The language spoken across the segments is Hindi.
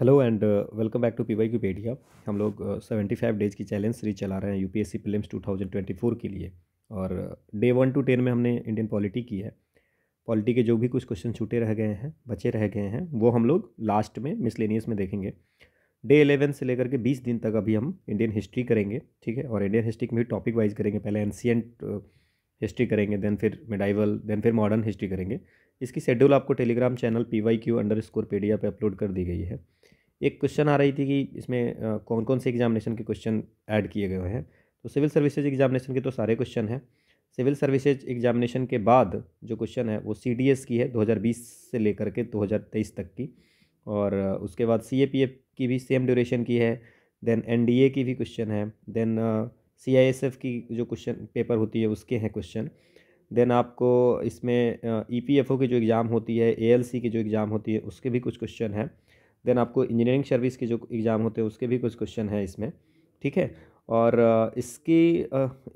Hello and welcome back to P Y pedia हम लोग सेवेंटी फाइव डेज़ की चैलेंज सीरीज चला रहे हैं U P S C film two thousand twenty four के लिए और डे वन टू टेन में हमने इंडियन पॉलिटी की है पॉलिटी के जो भी कुछ क्वेश्चन छूटे रह गए हैं बचे रह गए हैं वो हम लोग लास्ट में मिसलेनियस में देखेंगे डे एलेवन से लेकर के बीस दिन तक अभी हम इंडियन हिस्ट्री करेंगे ठीक है और इंडियन हिस्ट्री में भी टॉपिक वाइज करेंगे पहले एनशियंट हिस्ट्री uh, करेंगे देन फिर मेडाइवल देन फिर मॉडर्न हिस्ट्री करेंगे इसकी शेड्यूल आपको Telegram channel P Y Q under score पर अपलोड कर दी गई है एक क्वेश्चन आ रही थी कि इसमें कौन कौन से एग्जामिनेशन के क्वेश्चन ऐड किए गए हैं तो सिविल सर्विसेज एग्जामिनेशन के तो सारे क्वेश्चन हैं सिविल सर्विसेज एग्जामिनेशन के बाद जो क्वेश्चन है वो सी की है 2020 से लेकर के 2023 तक की और उसके बाद सी की भी सेम ड्यूरेशन की है देन एन की भी क्वेश्चन है देन सी uh, की जो क्वेश्चन पेपर होती है उसके हैं क्वेश्चन देन आपको इसमें ई पी एफ़ ओ की जो एग्ज़ाम होती है ए की जो एग्ज़ाम होती है उसके भी कुछ क्वेश्चन हैं देन आपको इंजीनियरिंग सर्विस के जो एग्ज़ाम होते हैं उसके भी कुछ क्वेश्चन हैं इसमें ठीक है और इसकी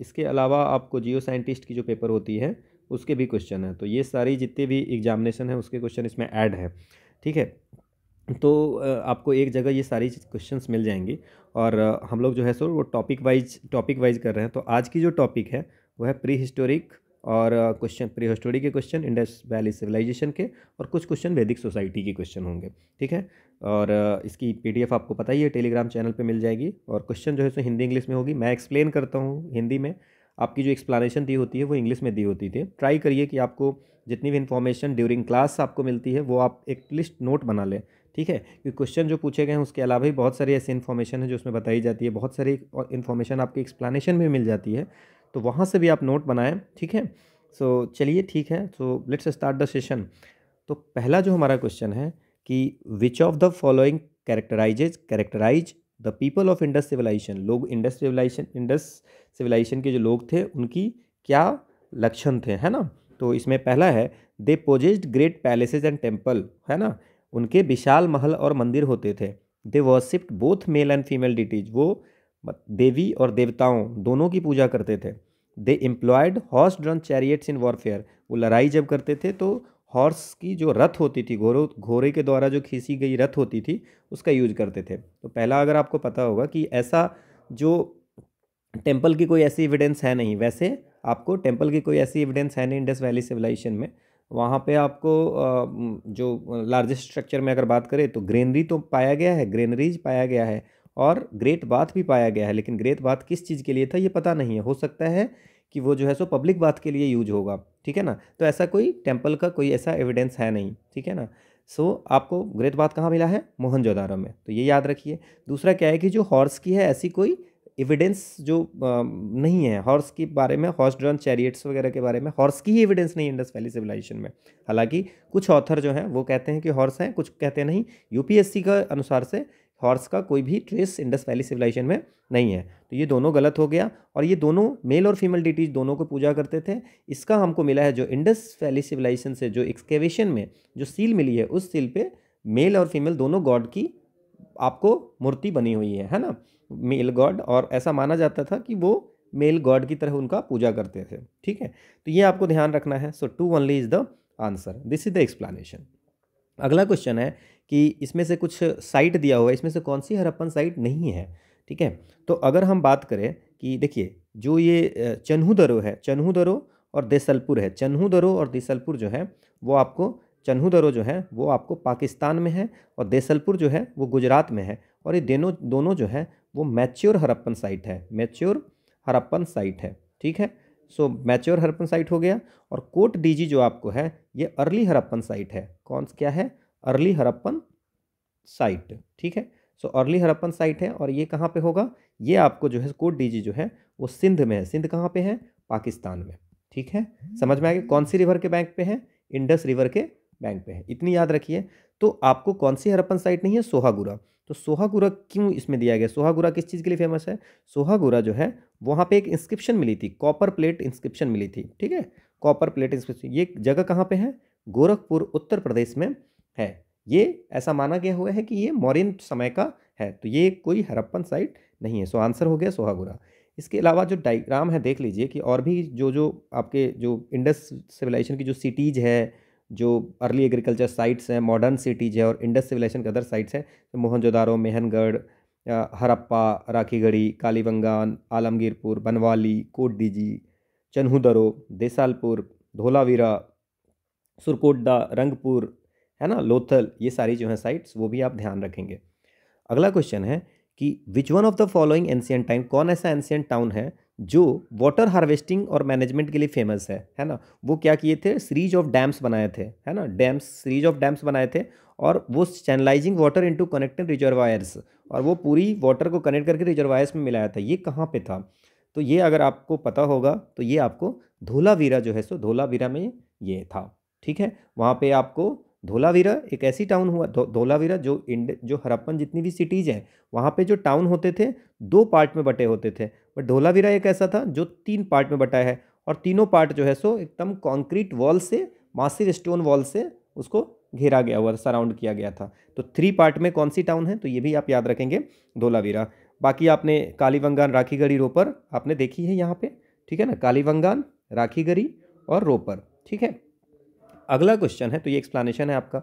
इसके अलावा आपको जियो साइंटिस्ट की जो पेपर होती है उसके भी क्वेश्चन हैं तो ये सारी जितने भी एग्जामिनेशन हैं उसके क्वेश्चन इसमें ऐड हैं ठीक है तो आपको एक जगह ये सारी क्वेश्चंस मिल जाएंगी और हम लोग जो है सो वो टॉपिक वाइज टॉपिक वाइज कर रहे हैं तो आज की जो टॉपिक है वो है प्री हिस्टोरिक और क्वेश्चन प्री हिस्टोरी के क्वेश्चन इंडस वैली सिविलाइजेशन के और कुछ क्वेश्चन वैदिक सोसाइटी के क्वेश्चन होंगे ठीक है और इसकी पीडीएफ आपको पता ही है टेलीग्राम चैनल पे मिल जाएगी और क्वेश्चन जो है सो हिंदी इंग्लिश में होगी मैं एक्सप्लेन करता हूँ हिंदी में आपकी जो एक्सप्लानेशन दी होती है वो इंग्लिश में दी होती थी ट्राई करिए कि आपको जितनी भी इन्फॉर्मेशन ड्यूरिंग क्लास आपको मिलती है वो आप एक लिस्ट नोट बना लें ठीक है कि क्वेश्चन जो पूछे गए हैं उसके अलावा भी बहुत सारी ऐसी इन्फॉर्मेशन है जो उसमें बताई जाती है बहुत सारी इन्फॉर्मेशन आपकी एक्सप्लानेशन में मिल जाती है तो वहाँ से भी आप नोट बनाएं ठीक है सो so, चलिए ठीक है so let's start the session तो पहला जो हमारा क्वेश्चन है कि which of the following characterizes characterize the people of Indus civilization लोग इंडस सिविलाइजेशन इंडस सिविलाइजेशन के जो लोग थे उनकी क्या लक्षण थे है ना तो इसमें पहला है they possessed great palaces and temple है ना उनके विशाल महल और मंदिर होते थे they worshipped both male and female deities वो देवी और देवताओं दोनों की पूजा करते थे they employed horse drawn chariots in warfare वो लड़ाई जब करते थे तो हॉर्स की जो रथ होती थी घोड़ो घोड़े के द्वारा जो खींची गई रथ होती थी उसका यूज करते थे तो पहला अगर आपको पता होगा कि ऐसा जो टेम्पल की कोई ऐसी एविडेंस है नहीं वैसे आपको टेम्पल की कोई ऐसी एविडेंस है नहीं इंडस वैली सिविलाइजेशन में वहाँ पे आपको जो लार्जेस्ट स्ट्रक्चर में अगर बात करें तो ग्रेनरी तो पाया गया है ग्रेनरीज पाया गया है और ग्रेट बात भी पाया गया है लेकिन ग्रेट बात किस चीज़ के लिए था ये पता नहीं है हो सकता है कि वो जो है सो पब्लिक बात के लिए यूज होगा ठीक है ना तो ऐसा कोई टेम्पल का कोई ऐसा एविडेंस है नहीं ठीक है ना सो so, आपको ग्रेट बात कहाँ मिला है मोहनजोदारो में तो ये याद रखिए दूसरा क्या है कि जो हॉर्स की है ऐसी कोई एविडेंस जो आ, नहीं है हॉर्स के बारे में हॉर्स ड्रॉन चैरियट्स वगैरह के बारे में हॉर्स की ही एविडेंस नहीं है इंडस वैली सिविलाइजेशन में हालांकि कुछ ऑथर जो हैं वो कहते हैं कि हॉर्स हैं कुछ कहते हैं नहीं यूपीएससी का अनुसार से हॉर्स का कोई भी ट्रेस इंडस वैली सिविलाइजेशन में नहीं है तो ये दोनों गलत हो गया और ये दोनों मेल और फीमेल डिटीज दोनों को पूजा करते थे इसका हमको मिला है जो इंडस वैली सिविलाइजेशन से जो एक्सकेवेशन में जो सील मिली है उस सील पे मेल और फीमेल दोनों गॉड की आपको मूर्ति बनी हुई है है ना मेल गॉड और ऐसा माना जाता था कि वो मेल गॉड की तरह उनका पूजा करते थे ठीक है तो ये आपको ध्यान रखना है so two only is the answer this is the explanation अगला क्वेश्चन है कि इसमें से कुछ साइट दिया हुआ है इसमें से कौन सी हरप्पन साइट नहीं है ठीक है तो अगर हम बात करें कि देखिए जो ये चन्हू दरो है चन्हू दरो और देसलपुर है चन्हू दरो और देसलपुर जो है वो आपको चन्हू दरो जो है वो आपको पाकिस्तान में है और देसलपुर जो है वो गुजरात में है और ये दोनों दोनों जो है वो मैच्योर हरप्पन साइट है मैच्योर हरप्पन साइट है ठीक है सो मैच्योर हरप्पन साइट हो गया और कोट डीजी जो आपको है ये अर्ली हरप्पन साइट है कौन क्या है अर्ली हरप्पन साइट ठीक है सो अर्ली हरप्पन साइट है और ये कहाँ पे होगा ये आपको जो है कोट डीजी जो है वो सिंध में है सिंध कहाँ पे है पाकिस्तान में ठीक है समझ में आ गया कौन सी रिवर के बैंक पे है इंडस रिवर के बैंक पे है इतनी याद रखिए तो आपको कौन सी हरप्पन साइट नहीं है सोहागुरा तो सोहागुरा क्यों इसमें दिया गया सोहागुरा किस चीज़ के लिए फेमस है सोहागुरा जो है वहाँ पे एक इंस्क्रिप्शन मिली थी कॉपर प्लेट इंस्क्रिप्शन मिली थी ठीक है कॉपर प्लेट इंस्क्रिप्शन ये जगह कहाँ पे है गोरखपुर उत्तर प्रदेश में है ये ऐसा माना गया हुआ है कि ये मौर्यन समय का है तो ये कोई हरप्पन साइट नहीं है सो आंसर हो गया सोहागुरा इसके अलावा जो डाइग्राम है देख लीजिए कि और भी जो जो आपके जो इंडस सिविलाइजेशन की जो सिटीज़ है जो अर्ली एग्रीकल्चर साइट्स हैं मॉडर्न सिटीज़ है और इंडस सिविलाइजेशन के अदर साइट्स हैं तो मोहनजोदारो मेहनगढ़ हरप्पा राखीगढ़ी कालीबंगान आलमगीरपुर बनवाली कोटडीजी चन्हूदरो देसालपुर धोलावीरा सुरकोटदा रंगपुर है ना लोथल ये सारी जो है साइट्स वो भी आप ध्यान रखेंगे अगला क्वेश्चन है कि which one of the following ancient time कौन ऐसा एंशियन टाउन है जो वाटर हार्वेस्टिंग और मैनेजमेंट के लिए फेमस है है ना वो क्या किए थे सीरीज ऑफ डैम्स बनाए थे है ना डैम्स सीरीज ऑफ डैम्स बनाए थे और वो channelizing water into connected reservoirs और वो पूरी वाटर को कनेक्ट करके रिजर्वायर्स में मिलाया था ये कहाँ पे था तो ये अगर आपको पता होगा तो ये आपको धोलावीरा जो है सो धोलावीरा में ये था ठीक है वहाँ पे आपको धोलावीरा एक ऐसी टाउन हुआ धो, धोलावीरा जो इंड जो हरप्पन जितनी भी सिटीज़ हैं वहाँ पे जो टाउन होते थे दो पार्ट में बटे होते थे बट धोलावीरा एक ऐसा था जो तीन पार्ट में बटा है और तीनों पार्ट जो है सो एकदम कॉन्क्रीट वॉल से मासिर स्टोन वॉल से उसको घेरा गया हुआ सराउंड किया गया था तो थ्री पार्ट में कौन सी टाउन है तो ये भी आप याद रखेंगे धोलावीरा बाकी आपने कालीवंगान राखीगढ़ी रोपर आपने देखी है यहाँ पर ठीक है ना कालीवंगान राखीगढ़ी और रोपर ठीक है अगला क्वेश्चन है तो ये एक्सप्लानेशन है आपका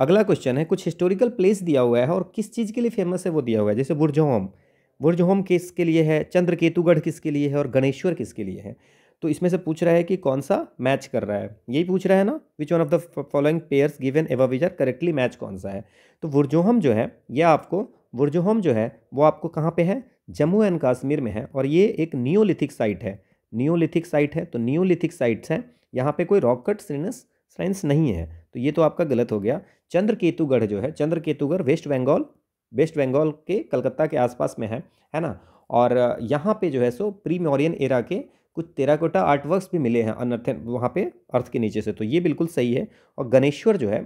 अगला क्वेश्चन है कुछ हिस्टोरिकल प्लेस दिया हुआ है और किस चीज़ के लिए फेमस है वो दिया हुआ है जैसे बुरजहोम बुरजहोम किसके लिए है चंद्रकेतुगढ़ किसके लिए है और गणेश्वर किसके लिए है तो इसमें से पूछ रहा है कि कौन सा मैच कर रहा है यही पूछ रहा है ना which one of the following pairs given which are correctly match कौन सा है तो वुरजोहम जो है यह आपको वुरजोहम जो है वो आपको कहाँ पे है जम्मू एंड कश्मीर में है और ये एक नियोलिथिक साइट है नियोलिथिक साइट है तो नियोलिथिक साइट्स हैं यहाँ पे कोई रॉक कट साइंस नहीं है तो ये तो आपका गलत हो गया केतुगढ़ जो है केतुगढ़ वेस्ट बंगाल वेस्ट बंगाल के कलकत्ता के आसपास में है है ना और यहाँ पे जो है सो प्री मॉरियन एरा के कुछ तेराकोटा आर्टवर्क्स भी मिले हैं अनर्थ वहाँ पे अर्थ के नीचे से तो ये बिल्कुल सही है और गणेश्वर जो है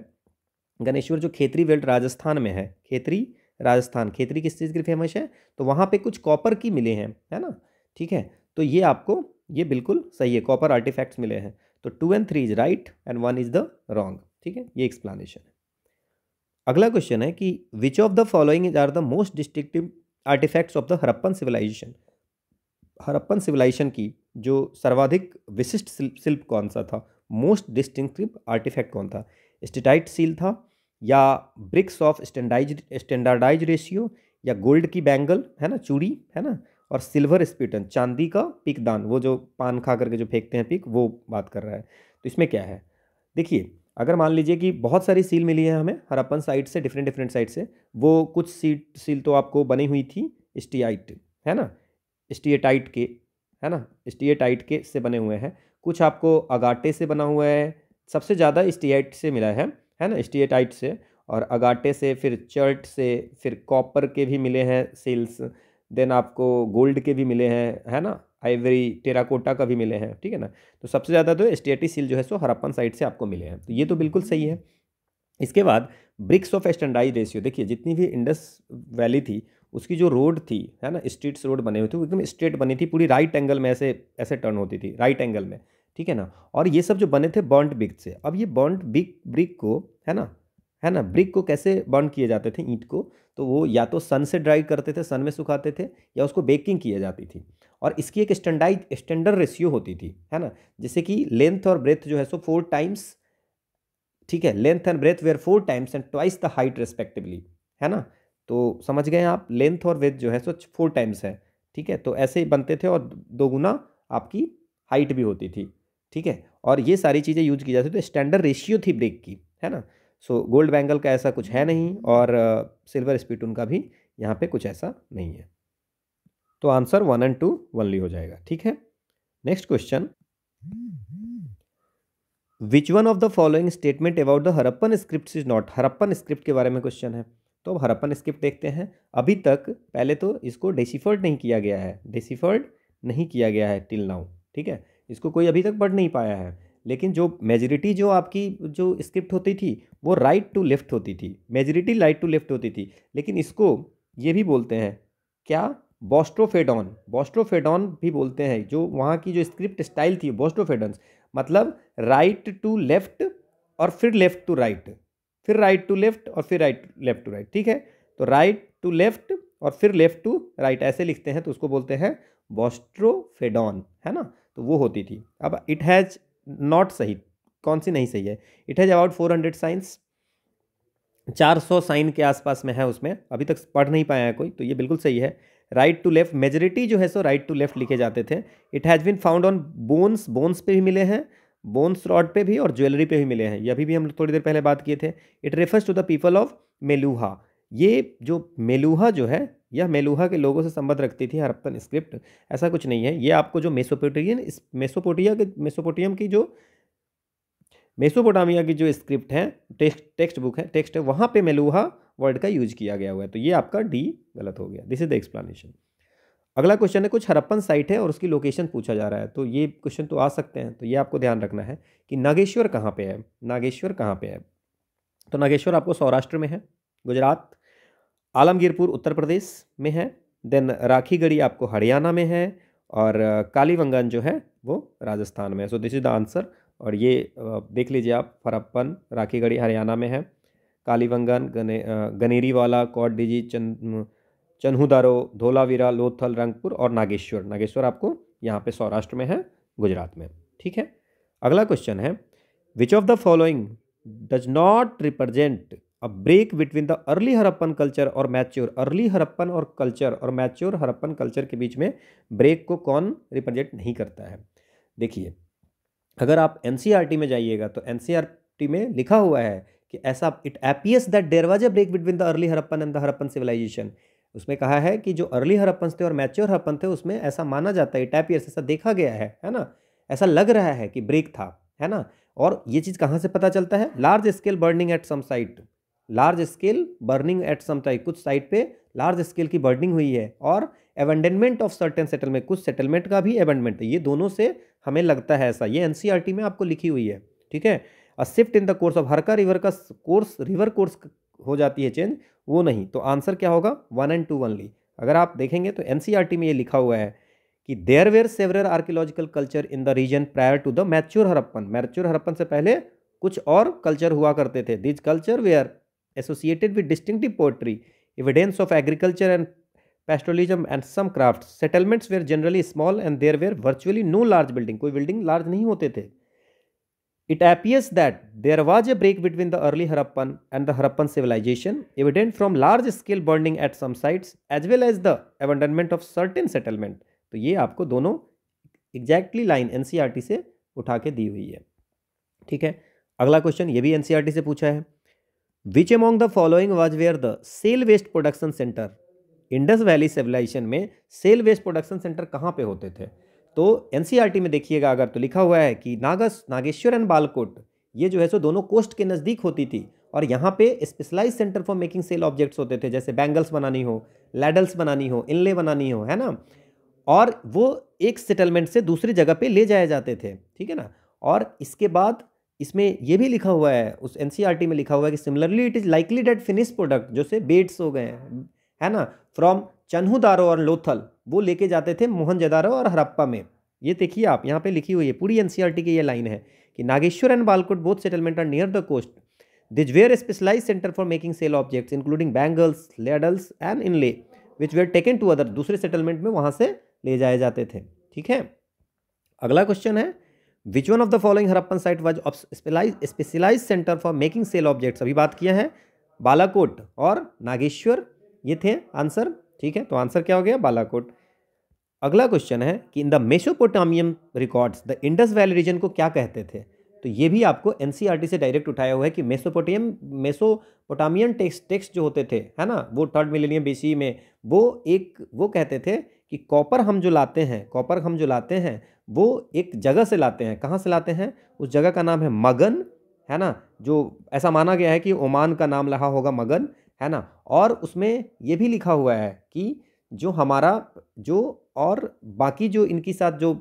गणेश्वर जो खेतरी बेल्ट राजस्थान में है खेतरी राजस्थान खेतरी किस चीज़ की फेमस है तो वहाँ पर कुछ कॉपर की मिले हैं है ना ठीक है तो ये आपको ये बिल्कुल सही है कॉपर आर्टिफैक्ट्स मिले हैं तो two and three is right and one is the wrong ठीक है ये एक्सप्लानेशन है अगला क्वेश्चन है कि which of the following are the most distinctive artifacts of the Harappan civilization Harappan civilization की जो सर्वाधिक विशिष्ट शिल्प कौन सा था मोस्ट डिस्टिंक्टिव आर्टिफैक्ट कौन था स्टेटाइट सील था या bricks of standardize standardize ratio या गोल्ड की बैंगल है ना चूड़ी है ना और सिल्वर स्पीटन चांदी का पिक दान वो जो पान खा करके जो फेंकते हैं पिक वो बात कर रहा है तो इसमें क्या है देखिए अगर मान लीजिए कि बहुत सारी सील मिली है हमें अपन साइड से डिफरेंट डिफरेंट साइड से वो कुछ सीट सील तो आपको बनी हुई थी स्टीआइट है ना स्टीएटाइट के है ना स्टीएटाइट के से बने हुए हैं कुछ आपको अगाटे से बना हुआ है सबसे ज़्यादा स्टीआइट से मिला है है ना स्टीएटाइट से और अगाटे से फिर चर्ट से फिर कॉपर के भी मिले हैं सील्स देन आपको गोल्ड के भी मिले हैं है ना आइवरी टेराकोटा का भी मिले हैं ठीक है ना तो सबसे ज़्यादा तो स्टेटी सील जो है सो हरप्पन साइड से आपको मिले हैं तो ये तो बिल्कुल सही है इसके बाद ब्रिक्स ऑफ एस्टेंडाइज रेशियो देखिए जितनी भी इंडस वैली थी उसकी जो रोड थी है ना स्ट्रीट्स रोड बने हुए थे एकदम स्ट्रेट बनी थी पूरी राइट एंगल में ऐसे ऐसे टर्न होती थी राइट एंगल में ठीक है ना और ये सब जो बने थे बॉन्ड ब्रिक से अब ये बॉन्ड ब्रिक ब्रिक को है ना है ना ब्रिक को कैसे बर्न किए जाते थे ईंट को तो वो या तो सन से ड्राई करते थे सन में सुखाते थे या उसको बेकिंग किया जाती थी और इसकी एक स्टैंडाइज स्टैंडर्ड रेशियो होती थी है ना जैसे कि लेंथ और ब्रेथ जो है सो फोर टाइम्स ठीक है length and breadth were four times and twice the height respectively है ना तो समझ गए आप लेंथ और ब्रेथ जो है सो फोर टाइम्स है ठीक है तो ऐसे ही बनते थे और दो गुना आपकी हाइट भी होती थी ठीक है और ये सारी चीज़ें यूज की जाती थी तो स्टैंडर्ड रेशियो थी ब्रेक की है ना सो गोल्ड बैंगल का ऐसा कुछ है नहीं और सिल्वर स्पीटून का भी यहाँ पे कुछ ऐसा नहीं है तो answer one and two only हो जाएगा ठीक है next question which one of the following statement about the Harappan script is not Harappan script के बारे में क्वेश्चन है तो अब हरप्पन स्क्रिप्ट देखते हैं अभी तक पहले तो इसको डेसीफर्ड नहीं किया गया है डेसीफर्ड नहीं किया गया है टिल नाउ ठीक है इसको कोई अभी तक पढ़ नहीं पाया है लेकिन जो मेजोरिटी जो आपकी जो स्क्रिप्ट होती थी वो राइट टू लेफ़्ट होती थी मेजोरिटी राइट टू लेफ़्ट होती थी लेकिन इसको ये भी बोलते हैं क्या बॉस्ट्रोफेडॉन बॉस्ट्रोफेडॉन भी बोलते हैं जो वहाँ की जो स्क्रिप्ट स्टाइल थी बॉस्ट्रोफेडन्स मतलब राइट टू लेफ़्ट और फिर लेफ़्ट टू राइट फिर राइट टू लेफ़्ट और फिर राइट लेफ़्ट टू राइट ठीक है तो राइट टू लेफ़्ट और फिर लेफ़्ट टू राइट ऐसे लिखते हैं तो उसको बोलते हैं बॉस्ट्रोफेडॉन है ना तो वो होती थी अब इट हैज़ नॉट सही कौन सी नहीं सही है it has about four hundred signs चार सौ साइन के आसपास में है उसमें अभी तक पढ़ नहीं पाया है कोई तो ये बिल्कुल सही है राइट टू लेफ्ट मेजोरिटी जो है सो राइट टू लेफ्ट लिखे जाते थे it has been found on bones bones पे भी मिले हैं बोन्स रॉड पे भी और ज्वेलरी पे भी मिले हैं ये अभी भी हम थोड़ी देर पहले बात किए थे it refers to the people of Meluhha ये जो मेलूहा जो है यह मेलुहा के लोगों से संबंध रखती थी हरप्पन स्क्रिप्ट ऐसा कुछ नहीं है ये आपको जो मेसोपोटियन मेसोपोटिया के मेसोपोटियम की जो मेसोपोटामिया की जो स्क्रिप्ट है टेक्स्ट बुक है टेक्स्ट है वहाँ पे मेलुहा वर्ड का यूज किया गया हुआ है तो ये आपका डी गलत हो गया दिस इज द एक्सप्लेनेशन अगला क्वेश्चन है कुछ हरप्पन साइट है और उसकी लोकेशन पूछा जा रहा है तो ये क्वेश्चन तो आ सकते हैं तो ये आपको ध्यान रखना है कि नागेश्वर कहाँ पे है नागेश्वर कहाँ पे है तो नागेश्वर आपको सौराष्ट्र में है गुजरात आलमगीरपुर उत्तर प्रदेश में है देन राखीगढ़ी आपको हरियाणा में है और कालीवंगन जो है वो राजस्थान में है so this is the answer और ये देख लीजिए आप फरप्पन राखीगढ़ी हरियाणा में है कालीवंगन गने वाला कौट डिजी चन चन्हूदारो धोलावीरा लोथल रंगपुर और नागेश्वर नागेश्वर आपको यहाँ पे सौराष्ट्र में है गुजरात में ठीक है अगला क्वेश्चन है which of the following does not represent a break between the early Harappan culture और मैच्योर अर्ली हरप्पन और कल्चर और मैच्योर हरप्पन कल्चर के बीच में ब्रेक को कौन रिप्रेजेंट नहीं करता है देखिए अगर आप एन e में जाइएगा तो एन e में लिखा हुआ है कि ऐसा it appears that there was a break between the early Harappan and the Harappan civilization उसमें कहा है कि जो अर्ली हरप्पन थे और मैच्योर हरप्पन थे उसमें ऐसा माना जाता है इट एपियस ऐसा देखा गया है है ना ऐसा लग रहा है कि ब्रेक था है ना और ये चीज़ कहाँ से पता चलता है large scale burning at some site large scale burning at some time कुछ साइट पे लार्ज स्केल की बर्निंग हुई है और एवेंडनमेंट ऑफ सर्टेन सेटलमेंट कुछ सेटलमेंट का भी एवेंडमेंट ये दोनों से हमें लगता है ऐसा ये एन e में आपको लिखी हुई है ठीक है a shift in the course of हरका रिवर का कोर्स रिवर कोर्स हो जाती है चेंज वो नहीं तो आंसर क्या होगा वन एंड टू वनली अगर आप देखेंगे तो एन e में ये लिखा हुआ है कि there were several archaeological culture in the region prior to the mature Harappan mature Harappan से पहले कुछ और कल्चर हुआ करते थे these culture were associated with distinctive pottery evidence of agriculture and pastoralism and some crafts. Settlements were generally small and there were virtually no large building. कोई बिल्डिंग लार्ज नहीं होते थे it appears that there was a break between the early Harappan and the Harappan civilization evident from large scale burning at some sites as well as the abandonment of certain settlement तो ये आपको दोनों exactly line N C are R T उठा के दी हुई है ठीक है अगला क्वेश्चन ये भी एन e से पूछा है which among the following was where the shell waste production centre Indus valley civilization में सेल वेस्ट प्रोडक्शन सेंटर कहाँ पे होते थे तो एन e में देखिएगा अगर तो लिखा हुआ है कि नागस नागेश्वर एंड बालकोट ये जो है सो दोनों कोस्ट के नज़दीक होती थी और यहाँ पे specialise centre for making shell objects होते थे जैसे बैंगल्स बनानी हो लैडल्स बनानी हो इनले बनानी हो है ना और वो एक सेटलमेंट से दूसरी जगह पे ले जाए जाते थे ठीक है ना और इसके बाद इसमें यह भी लिखा हुआ है उस एन e में लिखा हुआ है कि similarly it is likely that finish product जो से बेट्स हो गए हैं है ना फ्रॉम चन्हूदारो और लोथल वो लेके जाते थे मोहनजदारो और हरप्पा में ये देखिए आप यहाँ पे लिखी हुई है पूरी एन e की ये लाइन है कि Nageshwar and Balakot both settlement are near the coast these were specialise centre for making shell objects including bangles ladles and inlay which were taken to other दूसरे सेटलमेंट में वहाँ से ले जाए जाते थे ठीक है अगला क्वेश्चन है which one of the following Harappan site specialise specialise centre for making shell objects अभी बात किया है बालाकोट और नागेश्वर ये थे आंसर ठीक है तो आंसर क्या हो गया बालाकोट अगला क्वेश्चन है कि in the Mesopotamian records the Indus valley region को क्या कहते थे तो ये भी आपको एन e से डायरेक्ट उठाया हुआ है कि मेसोपोटियम मेसोपोटामियन टेक्स टेक्स जो होते थे है ना वो थर्ड मिलेनियम बी में वो एक वो कहते थे कि कॉपर हम जो लाते हैं कॉपर हम जो लाते हैं वो एक जगह से लाते हैं कहाँ से लाते हैं उस जगह का नाम है मगन है ना जो ऐसा माना गया है कि ओमान का नाम रहा होगा मगन है ना और उसमें ये भी लिखा हुआ है कि जो हमारा जो और बाकी जो इनके साथ जो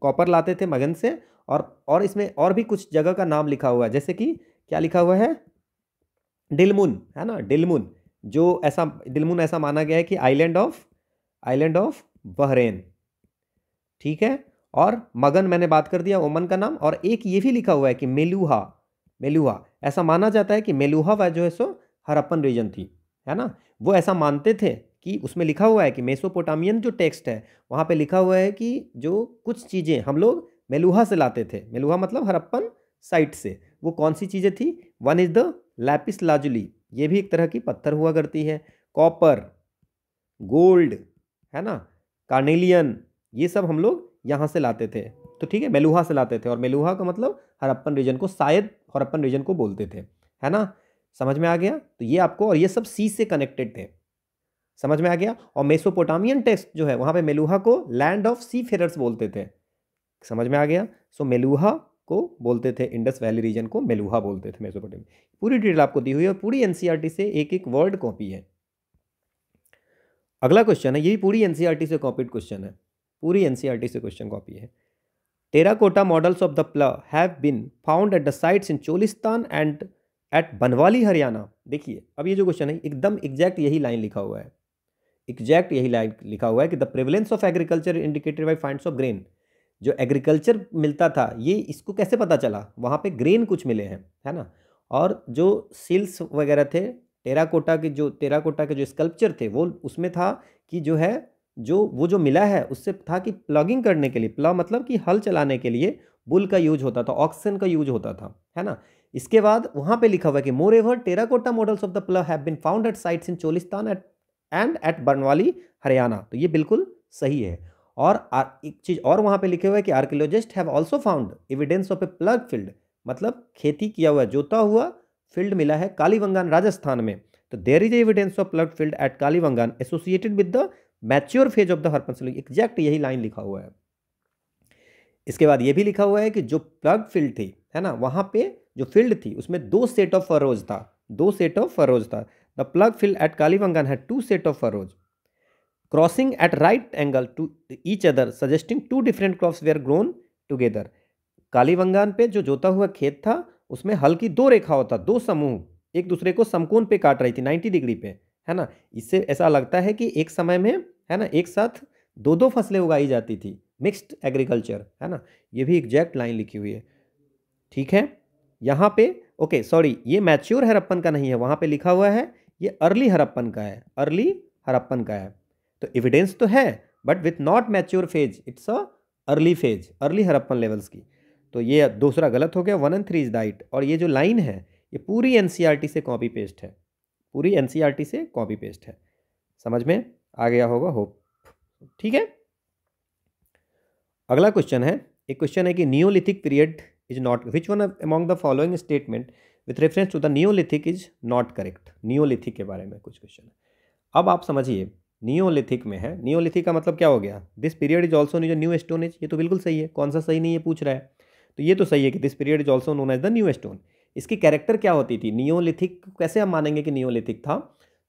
कॉपर लाते थे मगन से और और इसमें और भी कुछ जगह का नाम लिखा हुआ है जैसे कि क्या लिखा हुआ है डिलमुन है ना डिलमुन जो ऐसा डिलमुन ऐसा माना गया है कि island of island of Bahrain ठीक है और मगन मैंने बात कर दिया ओमन का नाम और एक ये भी लिखा हुआ है कि मेलुहा मेलुहा ऐसा माना जाता है कि मेलुहा वह जो है सो हरप्पन रीजन थी है ना वो ऐसा मानते थे कि उसमें लिखा हुआ है कि मेसोपोटामियन जो टेक्स्ट है वहाँ पे लिखा हुआ है कि जो कुछ चीज़ें हम लोग मेलुहा से लाते थे मेलुहा मतलब हरप्पन साइट से वो कौन सी चीज़ें थी one is the lapis lazuli ये भी एक तरह की पत्थर हुआ करती है कॉपर गोल्ड है ना कार्नेलियन ये सब हम लोग यहाँ से लाते थे तो ठीक है मेलुहा से लाते थे और मेलुहा का मतलब हरप्पन रीजन को शायद हरप्पन रीजन को बोलते थे है ना समझ में आ गया तो ये आपको और ये सब सी से कनेक्टेड थे समझ में आ गया और मेसोपोटामियन टेक्स्ट जो है वहाँ पे मेलुहा को लैंड ऑफ सी फेरर्स बोलते थे समझ में आ गया सो मेलुहा को बोलते थे इंडस वैली रीजन को मेलुहा बोलते थे मेसोपोटामिया पूरी डिटेल आपको दी हुई है और पूरी एन e से एक एक वर्ड कॉपी है अगला क्वेश्चन है ये भी पूरी एनसीईआरटी e से कॉपीड क्वेश्चन है पूरी एन e से क्वेश्चन कॉपी है terracotta models of the plough have been found at the sites in Cholistan and at Banawali Haryana देखिए अब ये जो क्वेश्चन है एकदम एग्जैक्ट यही लाइन लिखा हुआ है एग्जैक्ट यही लाइन लिखा हुआ है कि द prevalence of agriculture indicated by finds of grain जो एग्रीकल्चर मिलता था ये इसको कैसे पता चला वहाँ पे ग्रेन कुछ मिले हैं है ना और जो सिल्स वगैरह थे टेराकोटा के जो टेराकोटा के जो स्कल्पचर थे वो उसमें था कि जो है जो वो जो मिला है उससे था कि प्लगिंग करने के लिए प्लग मतलब कि हल चलाने के लिए बुल का यूज होता था ऑक्सीजन का यूज होता था है ना इसके बाद वहाँ पे लिखा हुआ है कि moreover terracotta models of the plough have been found at sites in Cholistan at and at Banawali Haryana तो ये बिल्कुल सही है और आ, एक चीज़ और वहाँ पे लिखे हुआ है कि archaeologist have also found evidence of a plough field मतलब खेती किया हुआ जोता हुआ फील्ड मिला है कालीबंगान राजस्थान में तो there is evidence of plough field at Kalibangan associated with the mature phase of the हरपंसलिंग एग्जैक्ट यही लाइन लिखा हुआ है इसके बाद ये भी लिखा हुआ है कि जो प्लग फील्ड थी है ना वहाँ पे जो फील्ड थी उसमें दो सेट ऑफ फरोज था दो सेट ऑफ फरोज था the plough field at Kalibangan है two set of furrows crossing at right angle to each other suggesting two different crops were grown together Kalibangan पे जो जोता हुआ खेत था उसमें हल्की दो रेखा होता दो समूह एक दूसरे को समकोन पे काट रही थी 90 डिग्री पे है ना इससे ऐसा लगता है कि एक समय में है ना एक साथ दो दो फसलें उगाई जाती थी मिक्स्ड एग्रीकल्चर है ना ये भी एग्जैक्ट लाइन लिखी हुई है ठीक है यहाँ पे ओके सॉरी ये मैच्योर हरप्पन का नहीं है वहाँ पे लिखा हुआ है ये अर्ली हरप्पन का है अर्ली हरप्पन का है तो एविडेंस तो है but with not mature phase it's a early phase early Harappan levels की तो ये दूसरा गलत हो गया one and three is right और ये जो लाइन है ये पूरी एन e से कॉपी पेस्ट है पूरी एन e से कॉपी पेस्ट है समझ में आ गया होगा होप ठीक है अगला क्वेश्चन है एक क्वेश्चन है कि neolithic period is not which one among the following statement with reference to the neolithic is not correct neolithic के बारे में कुछ क्वेश्चन है अब आप समझिए नियोलिथिक में है नियोलिथिक का मतलब क्या हो गया this period is also new new stone age ये तो बिल्कुल सही है कौन सा सही नहीं है पूछ रहा है तो ये तो सही है कि this period is also known as the new stone इसकी कैरेक्टर क्या होती थी नियोलिथिक कैसे हम मानेंगे कि नियोलिथिक था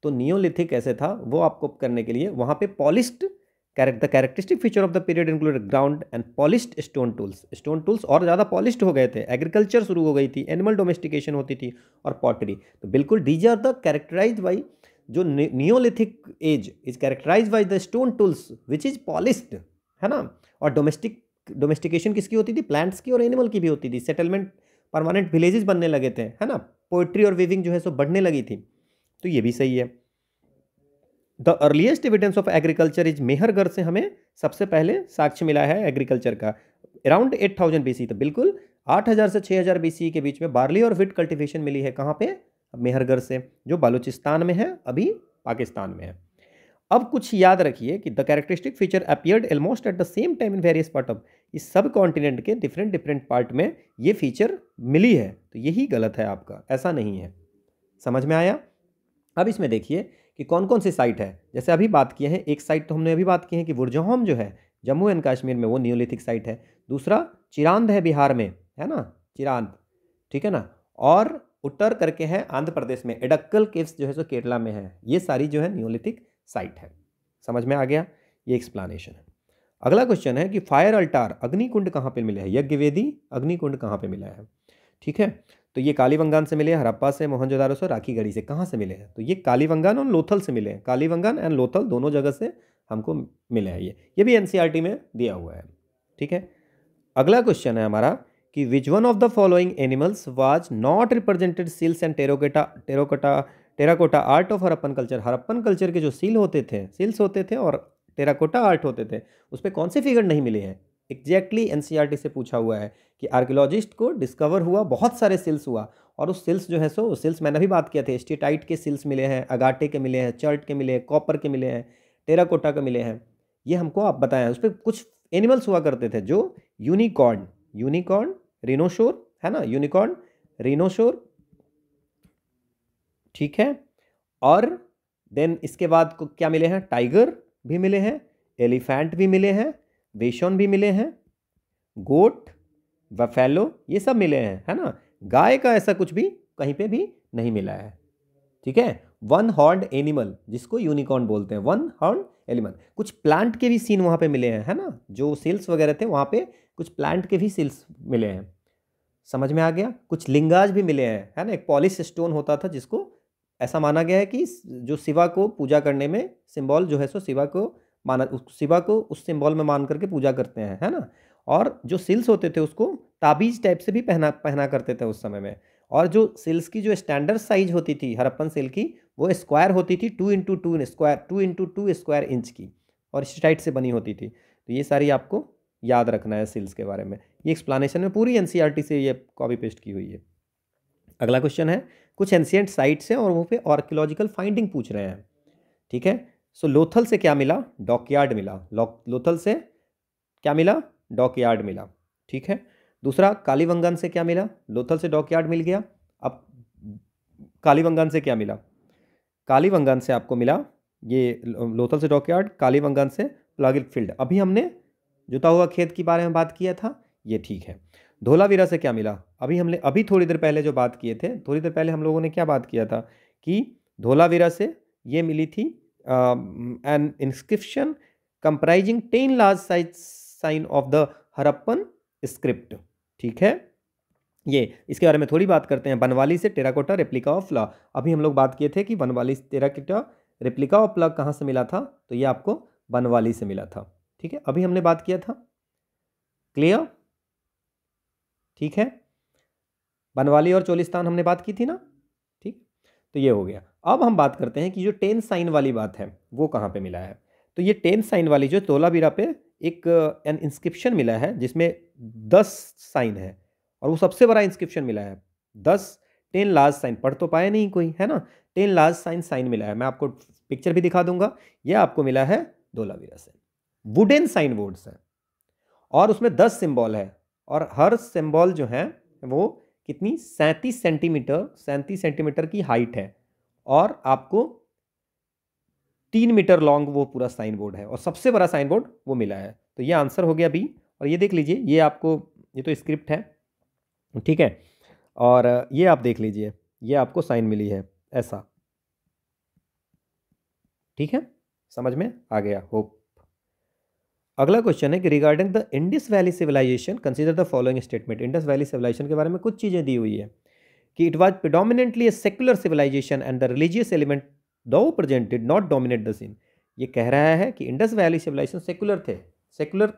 तो नियोलिथिक कैसे था वो आपको करने के लिए वहाँ पे polished character the characteristic feature of the period included ground and polished stone tools stone tools और ज़्यादा पॉलिस्ड हो गए थे एग्रीकल्चर शुरू हो गई थी एनिमल डोमेस्टिकेशन होती थी और पॉटरी तो बिल्कुल these are the characterize by जो neolithic age is characterize by the stone tools which is polished है ना और डोमेस्टिक डोमेस्टिकेशन किसकी होती थी प्लांट्स की और एनिमल की भी होती थी सेटलमेंट परमानेंट विलेजेस बनने लगे थे है ना पोइट्री और वीविंग जो है सो बढ़ने लगी थी तो ये भी सही है the earliest evidence of agriculture is Mehrgarh से हमें सबसे पहले साक्ष्य मिला है एग्रीकल्चर का अराउंड एट थाउजेंड बी तो बिल्कुल आठ हज़ार से छः हज़ार बी के बीच में बार्ली और विट कल्टिवेशन मिली है कहाँ पे मेहरगढ़ से जो बलूचिस्तान में है अभी पाकिस्तान में है अब कुछ याद रखिए कि the characteristic feature appeared almost at the same time in various part of इस सब कॉन्टिनेंट के डिफरेंट डिफरेंट पार्ट में ये फीचर मिली है तो यही गलत है आपका ऐसा नहीं है समझ में आया अब इसमें देखिए कि कौन कौन सी साइट है जैसे अभी बात किए हैं एक साइट तो हमने अभी बात की है कि वुरजोहम जो है जम्मू एंड कश्मीर में वो न्यूलिथिक साइट है दूसरा चिरांद है बिहार में है ना चिरांद ठीक है ना और उत्तर करके है आंध्र प्रदेश में एडक्कल केव्स जो है सो केरला में है ये सारी जो है न्यूलिथिक साइट है समझ में आ गया ये एक्सप्लानेशन है अगला क्वेश्चन है कि फायर अल्टार अग्निकुंड कहाँ पे मिले हैं यज्ञ वेदी अग्निकुंड कहाँ पे मिला है ठीक है तो ये कालीवंगान से मिले हरप्पा से मोहनजोदारो से राखीगढ़ी से कहाँ से मिले हैं तो ये कालीवंगान और लोथल से मिले हैं कालीवंगान एंड लोथल दोनों जगह से हमको मिले हैं ये ये भी एन e में दिया हुआ है ठीक है अगला क्वेश्चन है हमारा कि which one of the following animals was not represented seals and terracotta terracotta terracotta art of Harappan culture Harappan culture के जो सील होते थे सील्स होते थे और टेराकोटा आर्ट होते थे उस पर कौन से फिगर नहीं मिले हैं एग्जैक्टली एन e से पूछा हुआ है कि आर्कियोलॉजिस्ट को डिस्कवर हुआ बहुत सारे सिल्स हुआ और उस सिल्स जो है सो सिल्स मैंने भी बात किया थे स्टेटाइट के सिल्स मिले हैं अगाटे के मिले हैं चर्ट के मिले हैं कॉपर के मिले हैं टेराकोटा के मिले हैं ये हमको आप बताएं उस पर कुछ एनिमल्स हुआ करते थे जो यूनिकॉर्न यूनिकॉर्न रिनोशोर है ना यूनिकॉर्न रिनोशोर ठीक है और देन इसके बाद को क्या मिले हैं टाइगर भी मिले हैं एलिफेंट भी मिले हैं वेशन भी मिले हैं गोट वफेलो ये सब मिले हैं है ना गाय का ऐसा कुछ भी कहीं पे भी नहीं मिला है ठीक है वन हॉर्ड एनिमल जिसको यूनिकॉर्न बोलते हैं वन हॉर्ड एनिमल कुछ प्लांट के भी सीन वहाँ पे मिले हैं है ना जो सेल्स वगैरह थे वहाँ पे कुछ प्लांट के भी सेल्स मिले हैं समझ में आ गया कुछ लिंगाज भी मिले हैं है ना एक पॉलिश स्टोन होता था जिसको ऐसा माना गया है कि जो शिवा को पूजा करने में सिंबल जो है सो शिवा को माना शिवा को उस सिंबल में मान करके पूजा करते हैं है ना और जो सिल्स होते थे उसको ताबीज टाइप से भी पहना पहना करते थे उस समय में और जो सिल्स की जो स्टैंडर्ड साइज होती थी हरप्पन सिल की वो स्क्वायर होती थी two into two square two into two square inch की और स्टाइट से बनी होती थी तो ये सारी आपको याद रखना है सिल्स के बारे में ये एक्सप्लानेशन में पूरी एन e से ये कॉपी पेस्ट की हुई है अगला क्वेश्चन है कुछ एंशियंट साइट्स हैं और वहाँ पे आर्कियोलॉजिकल फाइंडिंग पूछ रहे हैं ठीक है सो लोथल से क्या मिला डॉकयार्ड मिला लोथल से क्या मिला डॉकयार्ड मिला ठीक है दूसरा कालीवंगन से क्या मिला लोथल से डॉकयार्ड मिल गया अब कालीवंगन से क्या मिला कालीवंगन से आपको मिला ये लोथल से डॉकयार्ड कालीवंगन से प्लागिल फील्ड अभी हमने जुता हुआ खेत के बारे में बात किया था ये ठीक है धोलावीरा से क्या मिला अभी हमने अभी थोड़ी देर पहले जो बात किए थे थोड़ी देर पहले हम लोगों ने क्या बात किया था कि धोलावीरा से ये मिली थी an inscription comprising ten large size sign of the Harappan script ठीक है ये इसके बारे में थोड़ी बात करते हैं बनवाली से टेराकोटा रेप्लिका ऑफ ला अभी हम लोग बात किए थे कि बनवाली से टेराकोटा रेप्लिका ऑफ ला कहाँ से मिला था तो ये आपको बनवाली से मिला था ठीक है अभी हमने बात किया था क्लियर ठीक है बनवाली और चोलिस्तान हमने बात की थी ना ठीक तो ये हो गया अब हम बात करते हैं कि जो टेन साइन वाली बात है वो कहाँ पे मिला है तो ये टेन साइन वाली जो तोलाबीरा पे एक एन इंस्क्रिप्शन मिला है जिसमें दस साइन है और वो सबसे बड़ा इंस्क्रिप्शन मिला है दस टेन लार्ज साइन पढ़ तो पाए नहीं कोई है ना टेन लार्ज साइन साइन मिला है मैं आपको पिक्चर भी दिखा दूंगा यह आपको मिला है धोलावीरा से वुडेन साइन बोर्ड्स है और उसमें दस सिंबल है और हर सिंबल जो है वो कितनी सैंतीस सेंटीमीटर सैंतीस सेंटीमीटर की हाइट है और आपको तीन मीटर लॉन्ग वो पूरा साइन बोर्ड है और सबसे बड़ा साइन बोर्ड वो मिला है तो ये आंसर हो गया अभी और ये देख लीजिए ये आपको ये तो स्क्रिप्ट है ठीक है और ये आप देख लीजिए ये आपको साइन मिली है ऐसा ठीक है समझ में आ गया होप अगला क्वेश्चन है कि regarding the Indus valley civilization consider the following statement Indus valley civilization के बारे में कुछ चीज़ें दी हुई है कि it was predominantly a secular civilization and the religious element though present did not dominate the scene ये कह रहा है कि इंडस वैली सिविलाइजेशन सेकुलर थे सेकुलर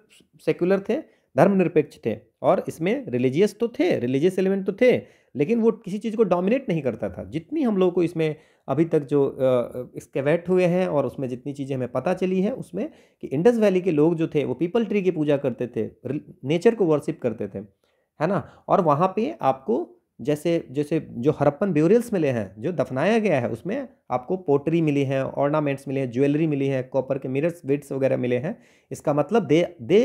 सेकुलर थे धर्मनिरपेक्ष थे और इसमें रिलीजियस तो थे रिलीजियस एलिमेंट तो थे लेकिन वो किसी चीज़ को डोमिनेट नहीं करता था जितनी हम लोगों को इसमें अभी तक जो स्केवेट हुए हैं और उसमें जितनी चीज़ें हमें पता चली है उसमें कि इंडस वैली के लोग जो थे वो पीपल ट्री की पूजा करते थे नेचर को वर्शिप करते थे है ना और वहाँ पे आपको जैसे जैसे जो हरप्पन ब्यूरियल्स मिले हैं जो दफनाया गया है उसमें आपको पोटरी मिली है ऑर्नामेंट्स मिले हैं ज्वेलरी मिली है कॉपर के मिरर्स बिट्स वगैरह मिले हैं इसका मतलब they they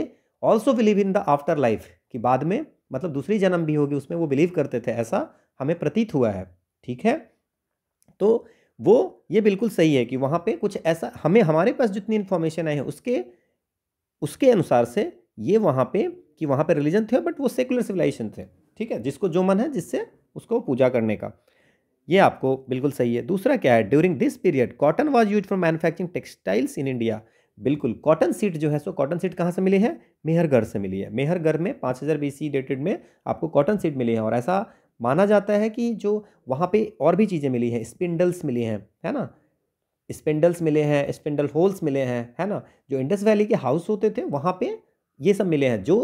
also believe in the after life कि बाद में मतलब दूसरी जन्म भी होगी उसमें वो बिलीव करते थे ऐसा हमें प्रतीत हुआ है ठीक है तो वो ये बिल्कुल सही है कि वहाँ पे कुछ ऐसा हमें हमारे पास जितनी इन्फॉर्मेशन आई है उसके उसके अनुसार से ये वहाँ पे कि वहाँ पे रिलीजन थे बट वो सेकुलर सिविलाइजेशन थे ठीक है जिसको जो मन है जिससे उसको पूजा करने का ये आपको बिल्कुल सही है दूसरा क्या है during this period cotton was use for manufacturing textiles in India बिल्कुल कॉटन सीट जो है सो कॉटन सीट कहाँ से मिली है मेहरगढ़ से मिली है मेहरगढ़ में पाँच हज़ार सी डेटेड में आपको कॉटन सीट मिली है और ऐसा माना जाता है कि जो वहाँ पे और भी चीज़ें मिली हैं स्पिंडल्स मिली हैं है ना स्पिंडल्स मिले हैं स्पिंडल होल्स मिले हैं है ना जो इंडस वैली के हाउस होते थे वहाँ पे ये सब मिले हैं जो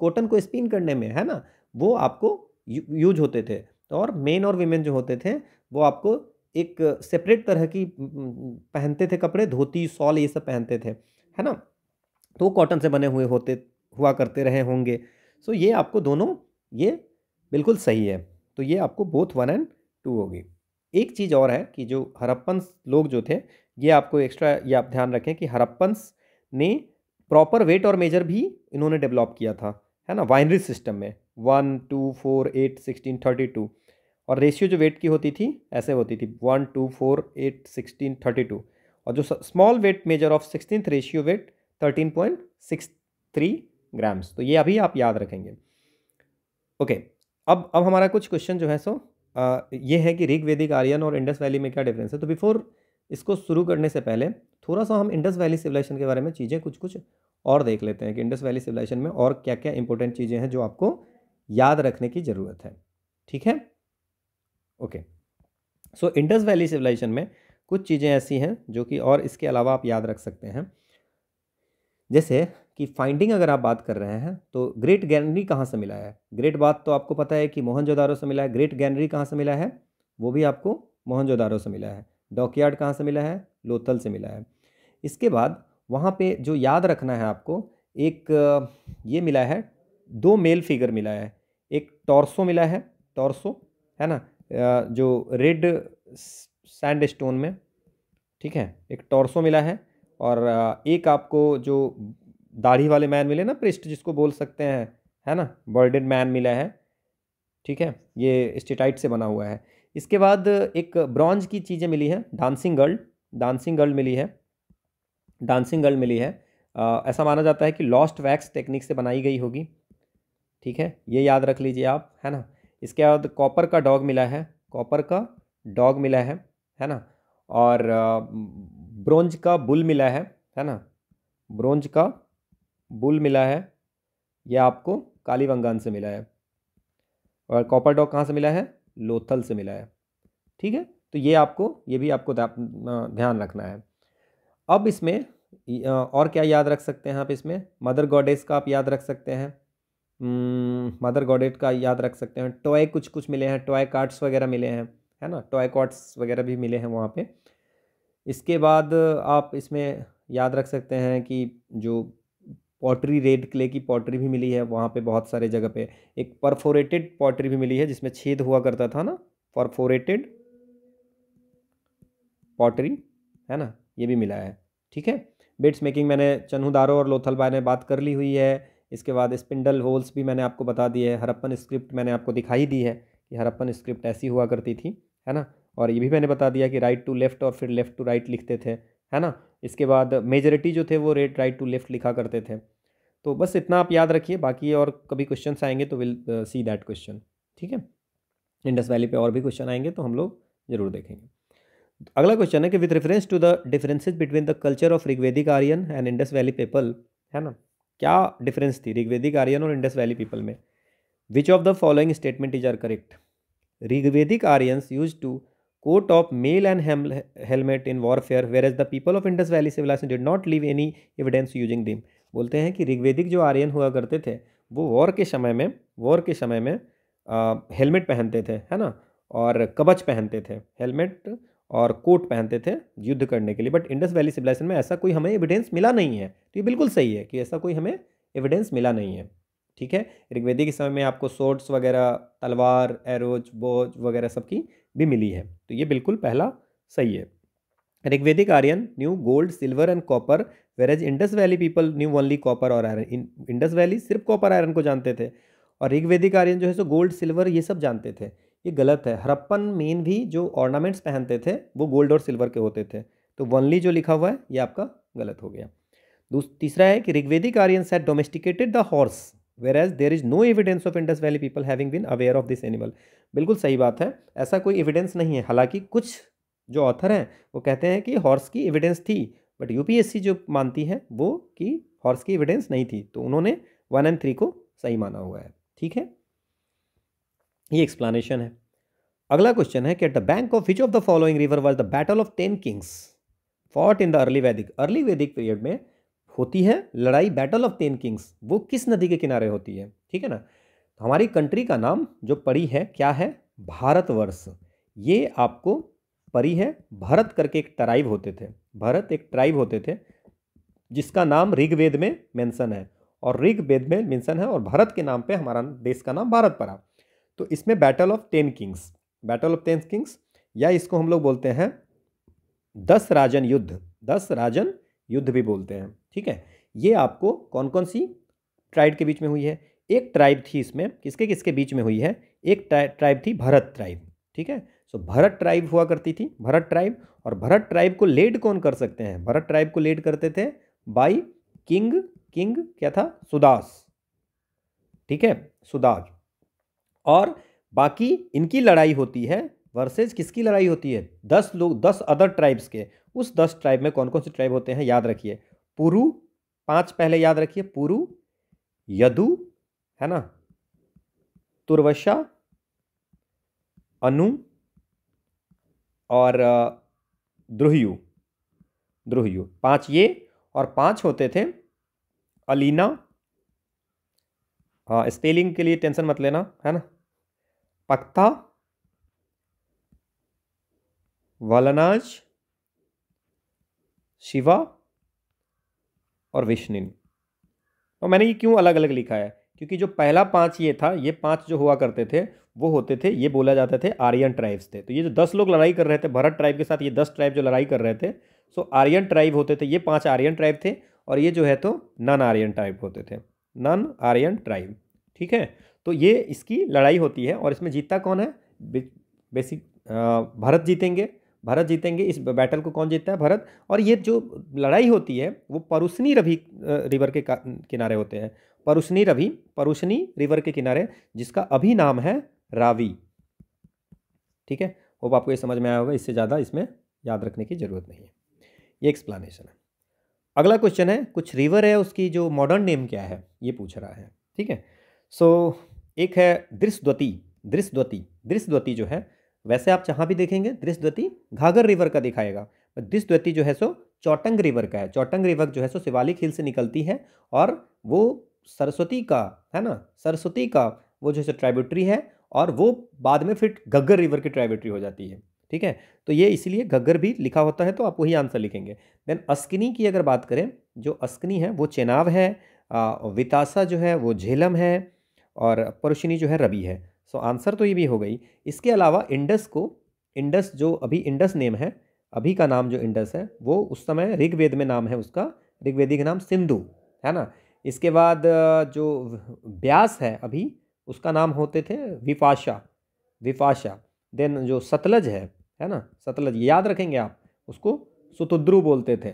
कॉटन को स्पिन करने में है ना वो आपको यूज होते थे और मेन और वीमेन जो होते थे वो आपको एक सेपरेट तरह की पहनते थे कपड़े धोती सॉल ये सब पहनते थे है ना तो कॉटन से बने हुए होते हुआ करते रहे होंगे सो ये आपको दोनों ये बिल्कुल सही है तो ये आपको बोथ वन एंड टू होगी एक चीज़ और है कि जो हरप्पन्स लोग जो थे ये आपको एक्स्ट्रा ये आप ध्यान रखें कि हरप्पन्स ने प्रॉपर वेट और मेजर भी इन्होंने डेवलप किया था है ना वाइनरी सिस्टम में one two four eight sixteen thirty two और रेशियो जो वेट की होती थी ऐसे होती थी one two four eight sixteen thirty two और जो small weight measure of sixteen ratio weight thirteen point six three grams तो ये अभी आप याद रखेंगे ओके अब अब हमारा कुछ क्वेश्चन जो है सो आ, ये है कि ऋग वैदिक आर्यन और इंडस वैली में क्या डिफरेंस है तो बिफोर इसको शुरू करने से पहले थोड़ा सा हम इंडस वैली सिविलाइजेशन के बारे में चीज़ें कुछ कुछ और देख लेते हैं कि इंडस वैली सिविलाइजेशन में और क्या क्या इंपॉर्टेंट चीज़ें हैं जो आपको याद रखने की ज़रूरत है ठीक है okay so Indus valley civilization में कुछ चीज़ें ऐसी हैं जो कि और इसके अलावा आप याद रख सकते हैं जैसे कि फाइंडिंग अगर आप बात कर रहे हैं तो ग्रेट गैनरी कहाँ से मिला है ग्रेट बात तो आपको पता है कि मोहनजोदारो से मिला है ग्रेट गैनरी कहाँ से मिला है वो भी आपको मोहनजोदारो से मिला है डॉकयार्ड कहाँ से मिला है लोथल से मिला है इसके बाद वहाँ पे जो याद रखना है आपको एक ये मिला है दो मेल फिगर मिला है एक टॉर्सो मिला है टॉर्सो है ना जो रेड सैंड स्टोन में ठीक है एक टॉर्सो मिला है और एक आपको जो दाढ़ी वाले मैन मिले ना पृष्ठ जिसको बोल सकते हैं है ना बर्डेड मैन मिला है ठीक है ये स्टेटाइट से बना हुआ है इसके बाद एक ब्रॉन्ज की चीज़ें मिली हैं डांसिंग गर्ल डांसिंग गर्ल मिली है डांसिंग गर्ल मिली है आ, ऐसा माना जाता है कि लॉस्ट वैक्स टेक्निक से बनाई गई होगी ठीक है ये याद रख लीजिए आप है ना इसके बाद कॉपर का डॉग मिला है कॉपर का डॉग मिला है है ना और ब्रोंज का बुल मिला है है ना ब्रोंज का बुल मिला है यह आपको कालीवंगान से मिला है और कॉपर डॉग कहाँ से मिला है लोथल से मिला है ठीक है तो ये आपको ये भी आपको ध्यान रखना है अब इसमें और क्या याद रख सकते हैं आप इसमें मदर गॉडेस का आप याद रख सकते हैं मदर हम्म, गॉडेट का याद रख सकते हैं टॉय कुछ कुछ मिले हैं टॉय कार्ड्स वगैरह मिले हैं है ना टॉय कॉट्स वगैरह भी मिले हैं वहाँ पे इसके बाद आप इसमें याद रख सकते हैं कि जो पॉटरी रेड क्ले की पॉटरी भी मिली है वहाँ पे बहुत सारे जगह पे एक परफोरेटेड पॉटरी भी मिली है जिसमें छेद हुआ करता था ना परफोरेटेड पॉटरी है ना ये भी मिला है ठीक है बेट्स मेकिंग मैंने चनहू और लोथल बाय ने बात कर ली हुई है इसके बाद स्पिंडल होल्स भी मैंने आपको बता दिए है हरप्पन स्क्रिप्ट मैंने आपको दिखाई दी है कि हरप्पन स्क्रिप्ट ऐसी हुआ करती थी है ना और ये भी मैंने बता दिया कि राइट टू लेफ़्ट और फिर लेफ़्ट टू राइट लिखते थे है ना इसके बाद मेजोरिटी जो थे वो रेट राइट टू लेफ़्ट लिखा करते थे तो बस इतना आप याद रखिए बाकी और कभी क्वेश्चन आएंगे तो विल सी दैट क्वेश्चन ठीक है इंडस वैली पे और भी क्वेश्चन आएंगे तो हम लोग ज़रूर देखेंगे अगला क्वेश्चन है कि with reference to the differences between the culture of Rigvedic Aryan and Indus valley people है ना क्या डिफरेंस थी ऋग्वेदिक आर्यन और इंडस वैली पीपल में which of the following statement is are correct Rigvedic Aryans use to of mail and and helmet in warfare were whereas the people of Indus valley civilization did not leave any evidence using them बोलते हैं कि ऋग्वेदिक जो आर्यन हुआ करते थे वो वॉर के समय में वॉर के समय में हेलमेट पहनते थे है ना और कवच पहनते थे हेलमेट और कोट पहनते थे युद्ध करने के लिए बट इंडस वैली सिविलाइजेशन में ऐसा कोई हमें एविडेंस मिला नहीं है तो ये बिल्कुल सही है कि ऐसा कोई हमें एविडेंस मिला नहीं है ठीक है ऋग्वेदी के समय में आपको सोट्स वगैरह तलवार एरोज बोज वगैरह सबकी भी मिली है तो ये बिल्कुल पहला सही है Rigvedic Aryan knew gold silver and copper whereas Indus valley people knew only copper और आयरन इंडस वैली सिर्फ कॉपर आयरन को जानते थे और ऋग्वेदिक आर्यन जो है सो गोल्ड सिल्वर ये सब जानते थे ये गलत है हरप्पन मेन भी जो ऑर्नामेंट्स पहनते थे वो गोल्ड और सिल्वर के होते थे तो वनली जो लिखा हुआ है ये आपका गलत हो गया तीसरा है कि Rigvedic Aryan set domesticated the horse whereas there is no evidence of Indus valley people having been aware of this animal बिल्कुल सही बात है ऐसा कोई एविडेंस नहीं है हालांकि कुछ जो ऑथर हैं वो कहते हैं कि हॉर्स की एविडेंस थी बट यूपीएससी जो मानती है वो कि हॉर्स की एविडेंस नहीं थी तो उन्होंने वन एंड थ्री को सही माना हुआ है ठीक है ये एक्सप्लानशन है अगला क्वेश्चन है कि at the bank of which of the following river was the battle of ten kings fought in the early Vedic early Vedic period में होती है लड़ाई बैटल ऑफ टेन किंग्स वो किस नदी के किनारे होती है ठीक है ना तो हमारी कंट्री का नाम जो पड़ी है क्या है भारतवर्ष ये आपको परी है भरत करके एक ट्राइब होते थे भरत एक ट्राइब होते थे जिसका नाम ऋग्वेद में मेंशन है और ऋग्वेद में मेंशन है और भारत के नाम पे हमारा देश का नाम भारत पड़ा तो इसमें battle of ten kings battle of ten kings या इसको हम लोग बोलते हैं दस राजन युद्ध दस राजन युद्ध भी बोलते हैं ठीक है ये आपको कौन कौन सी ट्राइब के बीच में हुई है एक ट्राइब थी इसमें किसके किसके बीच में हुई है एक ट्राइब थी भरत ट्राइब ठीक है सो भरत ट्राइब हुआ करती थी भरत ट्राइब और भरत ट्राइब को लेड कौन कर सकते हैं भरत ट्राइब को लेड करते थे बाई किंग किंग क्या था सुदास ठीक है सुदास और बाकी इनकी लड़ाई होती है वर्सेज किसकी लड़ाई होती है दस लोग दस अदर ट्राइब्स के उस दस ट्राइब में कौन कौन से ट्राइब होते हैं याद रखिए पुरु पांच पहले याद रखिए पुरु यदु है ना तुर्वशा अनु और द्रुहयु द्रुहयु पांच ये और पांच होते थे अलीना हाँ स्पेलिंग के लिए टेंशन मत लेना है ना पख्ता वलनाज शिवा और विष्णिन तो मैंने ये क्यों अलग अलग लिखा है क्योंकि जो पहला पांच ये था ये पांच जो हुआ करते थे वो होते थे ये बोला जाते थे आर्यन ट्राइब्स थे तो ये जो दस लोग लड़ाई कर रहे थे भरत ट्राइब के साथ ये दस ट्राइब जो लड़ाई कर रहे थे सो आर्यन ट्राइब होते थे ये पांच आर्यन ट्राइब थे और ये जो है तो नॉन आर्यन ट्राइब होते थे नन आर्यन ट्राइब ठीक है तो ये इसकी लड़ाई होती है और इसमें जीतता कौन है बेसिक भारत जीतेंगे भारत जीतेंगे इस बैटल को कौन जीतता है भारत और ये जो लड़ाई होती है वो परुशनी रवि रिवर के किनारे होते हैं परुशनी रवि परुशनी रिवर के किनारे जिसका अभी नाम है रावी ठीक है होप आपको ये समझ में आया होगा इससे ज़्यादा इसमें याद रखने की ज़रूरत नहीं है ये एक्सप्लानेशन है अगला क्वेश्चन है कुछ रिवर है उसकी जो मॉडर्न नेम क्या है ये पूछ रहा है ठीक है सो so, एक है दृश्यवती दृश्यवती दृश्यवती जो है वैसे आप जहाँ भी देखेंगे दृश्यवती घाघर रिवर का दिखाएगा पर दृश्यद्वती जो है सो चौटंग रिवर का है चौटंग रिवर जो है सो शिवालिक हिल से निकलती है और वो सरस्वती का है ना सरस्वती का वो जो है ट्राइब्यूटरी है और वो बाद में फिर गग्गर रिवर की ट्राइब्यूटरी हो जाती है ठीक है तो ये इसीलिए गग्गर भी लिखा होता है तो आप वही आंसर लिखेंगे देन अस्किनी की अगर बात करें जो अस्किनी है वो चेनाव है वितासा जो है वो झेलम है और परुशिनी जो है रबी है सो आंसर तो ये भी हो गई इसके अलावा इंडस को इंडस जो अभी इंडस नेम है अभी का नाम जो इंडस है वो उस समय ऋग्वेद में नाम है उसका ऋग्वेदिक नाम सिंधु है ना इसके बाद जो ब्यास है अभी उसका नाम होते थे विपाशा विपाशा देन जो सतलज है है ना सतलज याद रखेंगे आप उसको सुतुद्रु बोलते थे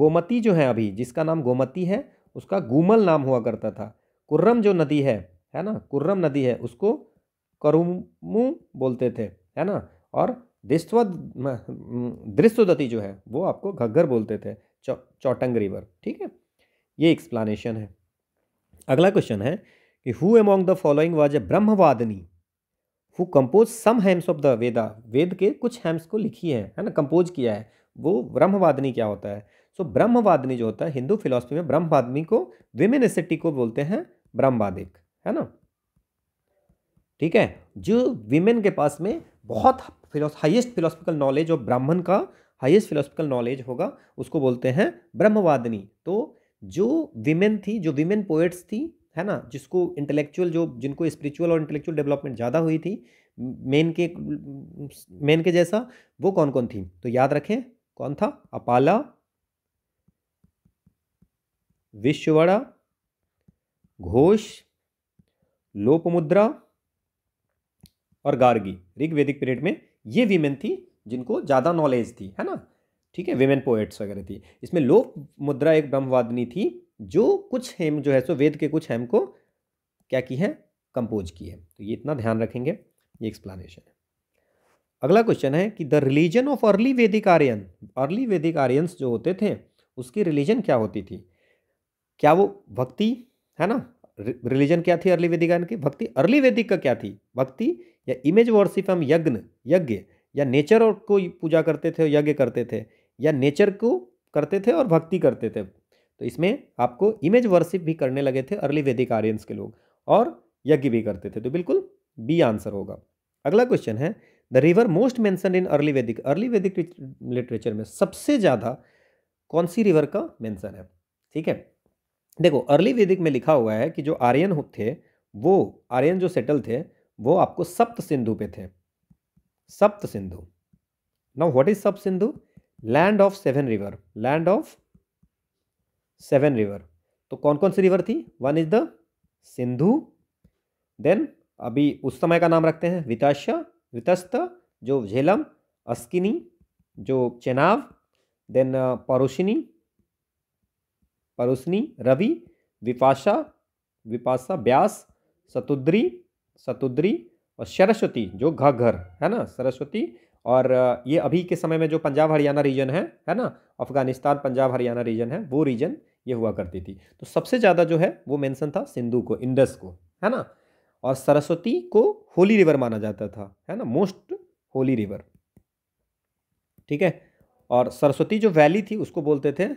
गोमती जो है अभी जिसका नाम गोमती है उसका गूमल नाम हुआ करता था कुर्रम जो नदी है है ना कुर्रम नदी है उसको करुमु बोलते थे है ना और दृश्व दृश्वदती जो है वो आपको घग्घर बोलते थे चौ चौटंग रिवर ठीक है ये एक्सप्लानेशन है अगला क्वेश्चन है कि who among the following was a Brahmavadini who compose some hymns of the Veda Ved के कुछ हैम्स को लिखी है है ना कंपोज किया है वो ब्रह्मवादनी क्या होता है सो so, ब्रह्मवादनी जो होता है हिंदू फिलोसफी में ब्रह्मवादनी को विमेनिसिटी को बोलते हैं ब्रह्मवादिक है ना ठीक है जो विमेन के पास में बहुत फिलोस हाइएस्ट फिलोसफिकल नॉलेज और ब्राह्मण का हाइएस्ट फिलोसफिकल नॉलेज होगा उसको बोलते हैं ब्रह्मवादिनी तो जो विमेन थी जो विमेन पोएट्स थी है ना जिसको इंटेलेक्चुअल जो जिनको स्पिरिचुअल और इंटेलेक्चुअल डेवलपमेंट ज़्यादा हुई थी मेन के मेन के जैसा वो कौन कौन थी तो याद रखें कौन था अपाला विश्ववड़ा घोष लोपमुद्रा और गार्गी ऋग्वैदिक पीरियड में ये वीमेन थी जिनको ज़्यादा नॉलेज थी है ना ठीक है विमेन पोएट्स वगैरह थी इसमें लोप मुद्रा एक ब्रह्मवादिनी थी जो कुछ हेम जो है सो वेद के कुछ हेम को क्या की है कंपोज की है तो ये इतना ध्यान रखेंगे ये एक्सप्लानेशन है अगला क्वेश्चन है कि द रिलीजन ऑफ अर्ली वैदिक आर्यन अर्ली वैदिक आर्यंस जो होते थे उसकी रिलीजन क्या होती थी क्या वो भक्ति है ना रिलीजन क्या थी अर्ली वैदिक आर्यन की भक्ति अर्ली वैदिक का क्या थी भक्ति या इमेज वर्शिप हम यज्ञ यज्ञ या नेचर को पूजा करते थे यज्ञ करते थे या नेचर को करते थे और भक्ति करते थे तो इसमें आपको इमेज वर्शिप भी करने लगे थे अर्ली वैदिक आर्यंस के लोग और यज्ञ भी करते थे तो बिल्कुल बी आंसर होगा अगला क्वेश्चन है the river most mention in early Vedic early Vedic literature में सबसे ज़्यादा कौन सी रिवर का मैंसन है ठीक है देखो अर्ली वैदिक में लिखा हुआ है कि जो आर्यन थे वो आर्यन जो सेटल थे वो आपको सप्त सिंधु पे थे सप्त Sindhu now what is Sapta Sindhu land of seven river land of seven river तो कौन कौन सी रिवर थी one is the Sindhu then अभी उस समय का नाम रखते हैं वितश वितस्त जो झेलम अस्किनी जो चेनाव देन परोशिनी परोशनी रवि विपाशा विपाशा ब्यास सतुद्री सतुद्री और सरस्वती जो घर है ना सरस्वती और ये अभी के समय में जो पंजाब हरियाणा रीजन है है ना अफगानिस्तान पंजाब हरियाणा रीजन है वो रीजन ये हुआ करती थी तो सबसे ज़्यादा जो है वो मेंशन था सिंधु को इंडस को है ना और सरस्वती को होली रिवर माना जाता था है ना मोस्ट होली रिवर ठीक है और सरस्वती जो वैली थी उसको बोलते थे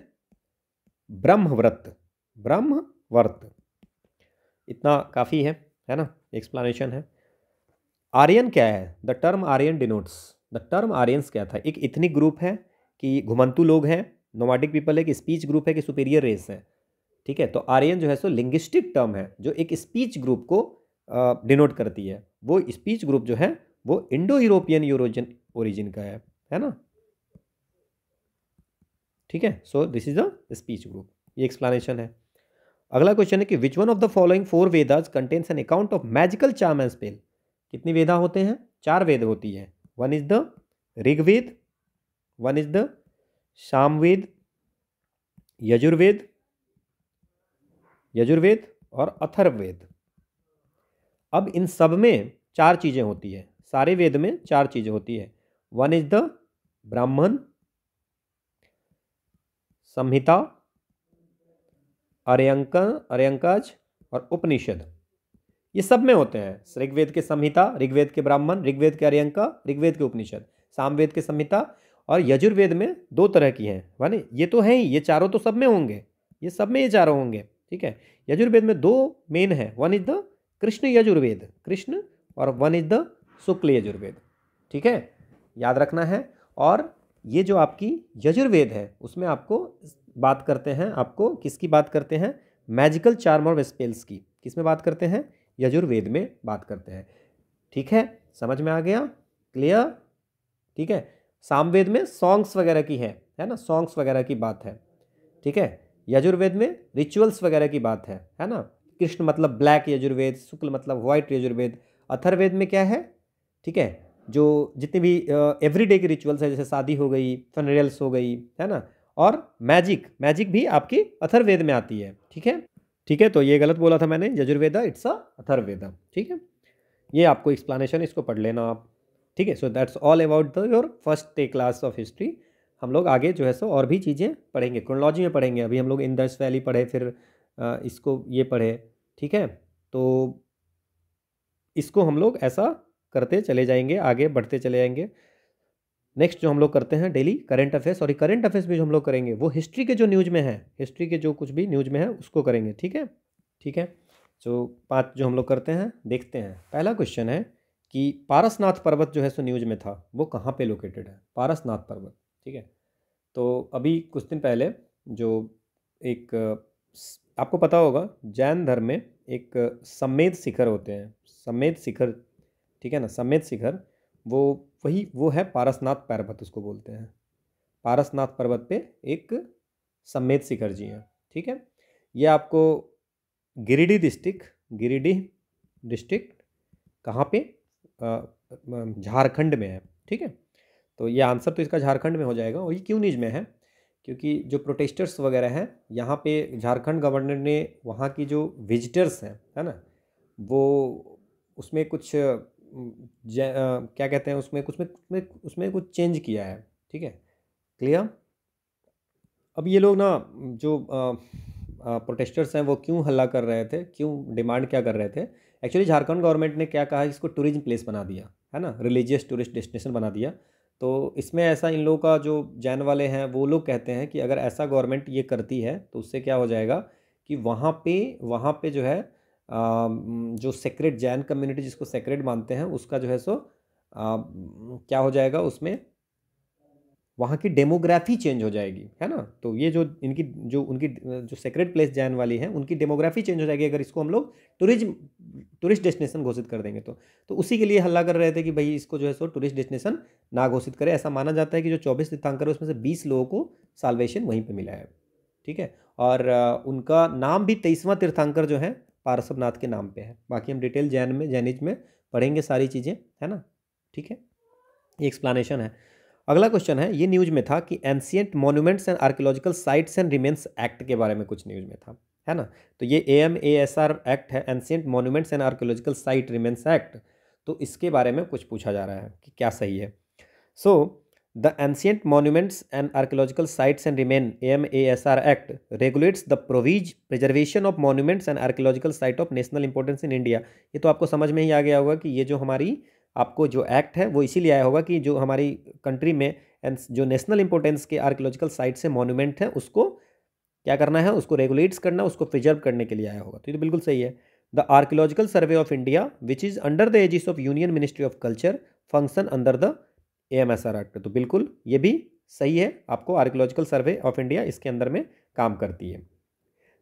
ब्रह्मव्रत ब्रह्मव्रत इतना काफ़ी है है ना एक्सप्लानेशन है आर्यन क्या है the term Aryan denotes the term Aryans क्या था एक इथनिक ग्रुप है कि घुमंतु लोग हैं नोमाडिक पीपल एक स्पीच ग्रुप है कि सुपीरियर रेस है ठीक है तो आर्यन जो है सो लिंग्विस्टिक टर्म है जो एक स्पीच ग्रुप को डिनोट करती है वो स्पीच ग्रुप जो है वो इंडो यूरोपियन यूरोजन ओरिजिन का है है ना ठीक है so this is the speech group ये एक्सप्लेनेशन है अगला क्वेश्चन है कि which one of the following four Vedas contains an account of magical charm and spell कितनी वेदा होते हैं चार वेद होती है one is the Rigveda one is the Samaveda Yajurveda Yajurveda और अथर्ववेद अब इन सब में चार चीज़ें होती है सारे वेद में चार चीज़ें होती है वन इज द ब्राह्मण संहिता अर्यंक अर्यंकज और उपनिषद ये सब में होते हैं ऋग्वेद के संहिता ऋग्वेद के ब्राह्मण ऋग्वेद के अर्यंका ऋग्वेद के उपनिषद सामवेद के संहिता और यजुर्वेद में दो तरह की हैं माने ये तो हैं ही ये चारों तो सब में होंगे ये सब में ये चारों होंगे ठीक है यजुर्वेद में दो मेन है one is the Krishna Yajurveda Krishna और one is the Shukla Yajurveda ठीक है याद रखना है और ये जो आपकी यजुर्वेद है उसमें आपको बात करते हैं आपको किसकी बात करते हैं मैजिकल चार्म और स्पेल्स की किस में बात करते हैं यजुर्वेद में बात करते हैं ठीक है समझ में आ गया क्लियर ठीक है सामवेद में सॉन्ग्स वगैरह की है है ना सॉन्ग्स वगैरह की बात है ठीक है यजुर्वेद में रिचुअल्स वगैरह की बात है है ना कृष्ण मतलब ब्लैक यजुर्वेद शुक्ल मतलब व्हाइट यजुर्वेद अथर्वेद में क्या है ठीक है जो जितने भी एवरीडे के रिचुअल्स है जैसे शादी हो गई फनरियल्स हो गई है ना और मैजिक मैजिक भी आपकी अथर्वेद में आती है ठीक है ठीक है तो ये गलत बोला था मैंने यजुर्वेदा इट्स अ अथर्वेदा ठीक है ये आपको एक्सप्लानेशन इसको पढ़ लेना आप ठीक है so that's all about the your first class of history हम लोग आगे जो है सो और भी चीज़ें पढ़ेंगे क्रोनोलॉजी में पढ़ेंगे अभी हम लोग इंदर्स वैली पढ़े फिर इसको ये पढ़े ठीक है तो इसको हम लोग ऐसा करते चले जाएंगे आगे बढ़ते चले जाएंगे नेक्स्ट जो हम लोग करते हैं डेली करंट अफेयर्स और करंट अफेयर्स भी जो हम लोग करेंगे वो हिस्ट्री के जो न्यूज में है हिस्ट्री के जो कुछ भी न्यूज में है उसको करेंगे ठीक है ठीक है सो पाँच जो हम लोग करते हैं देखते हैं पहला क्वेश्चन है कि पारसनाथ पर्वत जो है सो न्यूज में था वो कहाँ पे लोकेटेड है पारसनाथ पर्वत ठीक है तो अभी कुछ दिन पहले जो एक आपको पता होगा जैन धर्म में एक समेत शिखर होते हैं समेत शिखर ठीक है ना समेत शिखर वो वही वो है पारसनाथ पर्वत उसको बोलते हैं पारसनाथ पर्वत पे एक समेत शिखर जी हैं ठीक है ये आपको गिरिडीह डिस्ट्रिक्ट गिरिडीह डिस्ट्रिक्ट कहाँ पे झारखंड में है ठीक है तो ये आंसर तो इसका झारखंड में हो जाएगा और ये निज में है क्योंकि जो प्रोटेस्टर्स वगैरह हैं यहाँ पे झारखंड गवर्नर ने वहाँ की जो विजिटर्स हैं है ना वो उसमें कुछ क्या कहते हैं उसमें कुछ में उसमें उसमें कुछ चेंज किया है ठीक है क्लियर अब ये लोग ना जो आ, आ, प्रोटेस्टर्स हैं वो क्यों हल्ला कर रहे थे क्यों डिमांड क्या कर रहे थे एक्चुअली झारखंड गवर्नमेंट ने क्या कहा इसको टूरिज्म प्लेस बना दिया है ना रिलीजियस टूरिस्ट डेस्टिनेशन बना दिया तो इसमें ऐसा इन लोगों का जो जैन वाले हैं वो लोग कहते हैं कि अगर ऐसा गवर्नमेंट ये करती है तो उससे क्या हो जाएगा कि वहाँ पे वहाँ पे जो है आ, जो सेक्रेट जैन कम्युनिटी जिसको सेक्रेट मानते हैं उसका जो है सो आ, क्या हो जाएगा उसमें वहाँ की डेमोग्राफी चेंज हो जाएगी है ना तो ये जो इनकी जो उनकी जो सेक्रेट प्लेस जाने वाली है उनकी डेमोग्राफी चेंज हो जाएगी अगर इसको हम लोग टूरिज्म टूरिस्ट डेस्टिनेशन घोषित कर देंगे तो तो उसी के लिए हल्ला कर रहे थे कि भाई इसको जो है सो टूरिस्ट डेस्टिनेशन ना घोषित करें ऐसा माना जाता है कि जो चौबीस तीर्थांकर है उसमें से बीस लोगों को सालवेशन वहीं पर मिला है ठीक है और उनका नाम भी तेईसवां तीर्थांकर जो है पार्श्वनाथ के नाम पर है बाकी हम डिटेल जैन में जैनिज में पढ़ेंगे सारी चीज़ें है ना ठीक है ये एक्सप्लानेशन है अगला क्वेश्चन है ये न्यूज में था कि ancient monuments and archaeological sites and remains act के बारे में कुछ न्यूज में था है ना तो ये A M A S R act है ancient monuments and archaeological site remains act तो इसके बारे में कुछ पूछा जा रहा है कि क्या सही है so the ancient monuments and archaeological sites and remain A M A S R act regulates the provision preservation of monuments and archaeological site of national importance in India ये तो आपको समझ में ही आ गया होगा कि ये जो हमारी आपको जो एक्ट है वो इसीलिए आया होगा कि जो हमारी कंट्री में एंड जो नेशनल इंपॉर्टेंस के आर्कोलॉजिकल साइट से मोन्यूमेंट है उसको क्या करना है उसको रेगुलेट्स करना उसको प्रिजर्व करने के लिए आया होगा तो ये तो बिल्कुल सही है the archaeological survey of India which is under the aegis of union ministry of culture function under the A M S R act तो बिल्कुल ये भी सही है आपको आर्कोलॉजिकल सर्वे ऑफ इंडिया इसके अंदर में काम करती है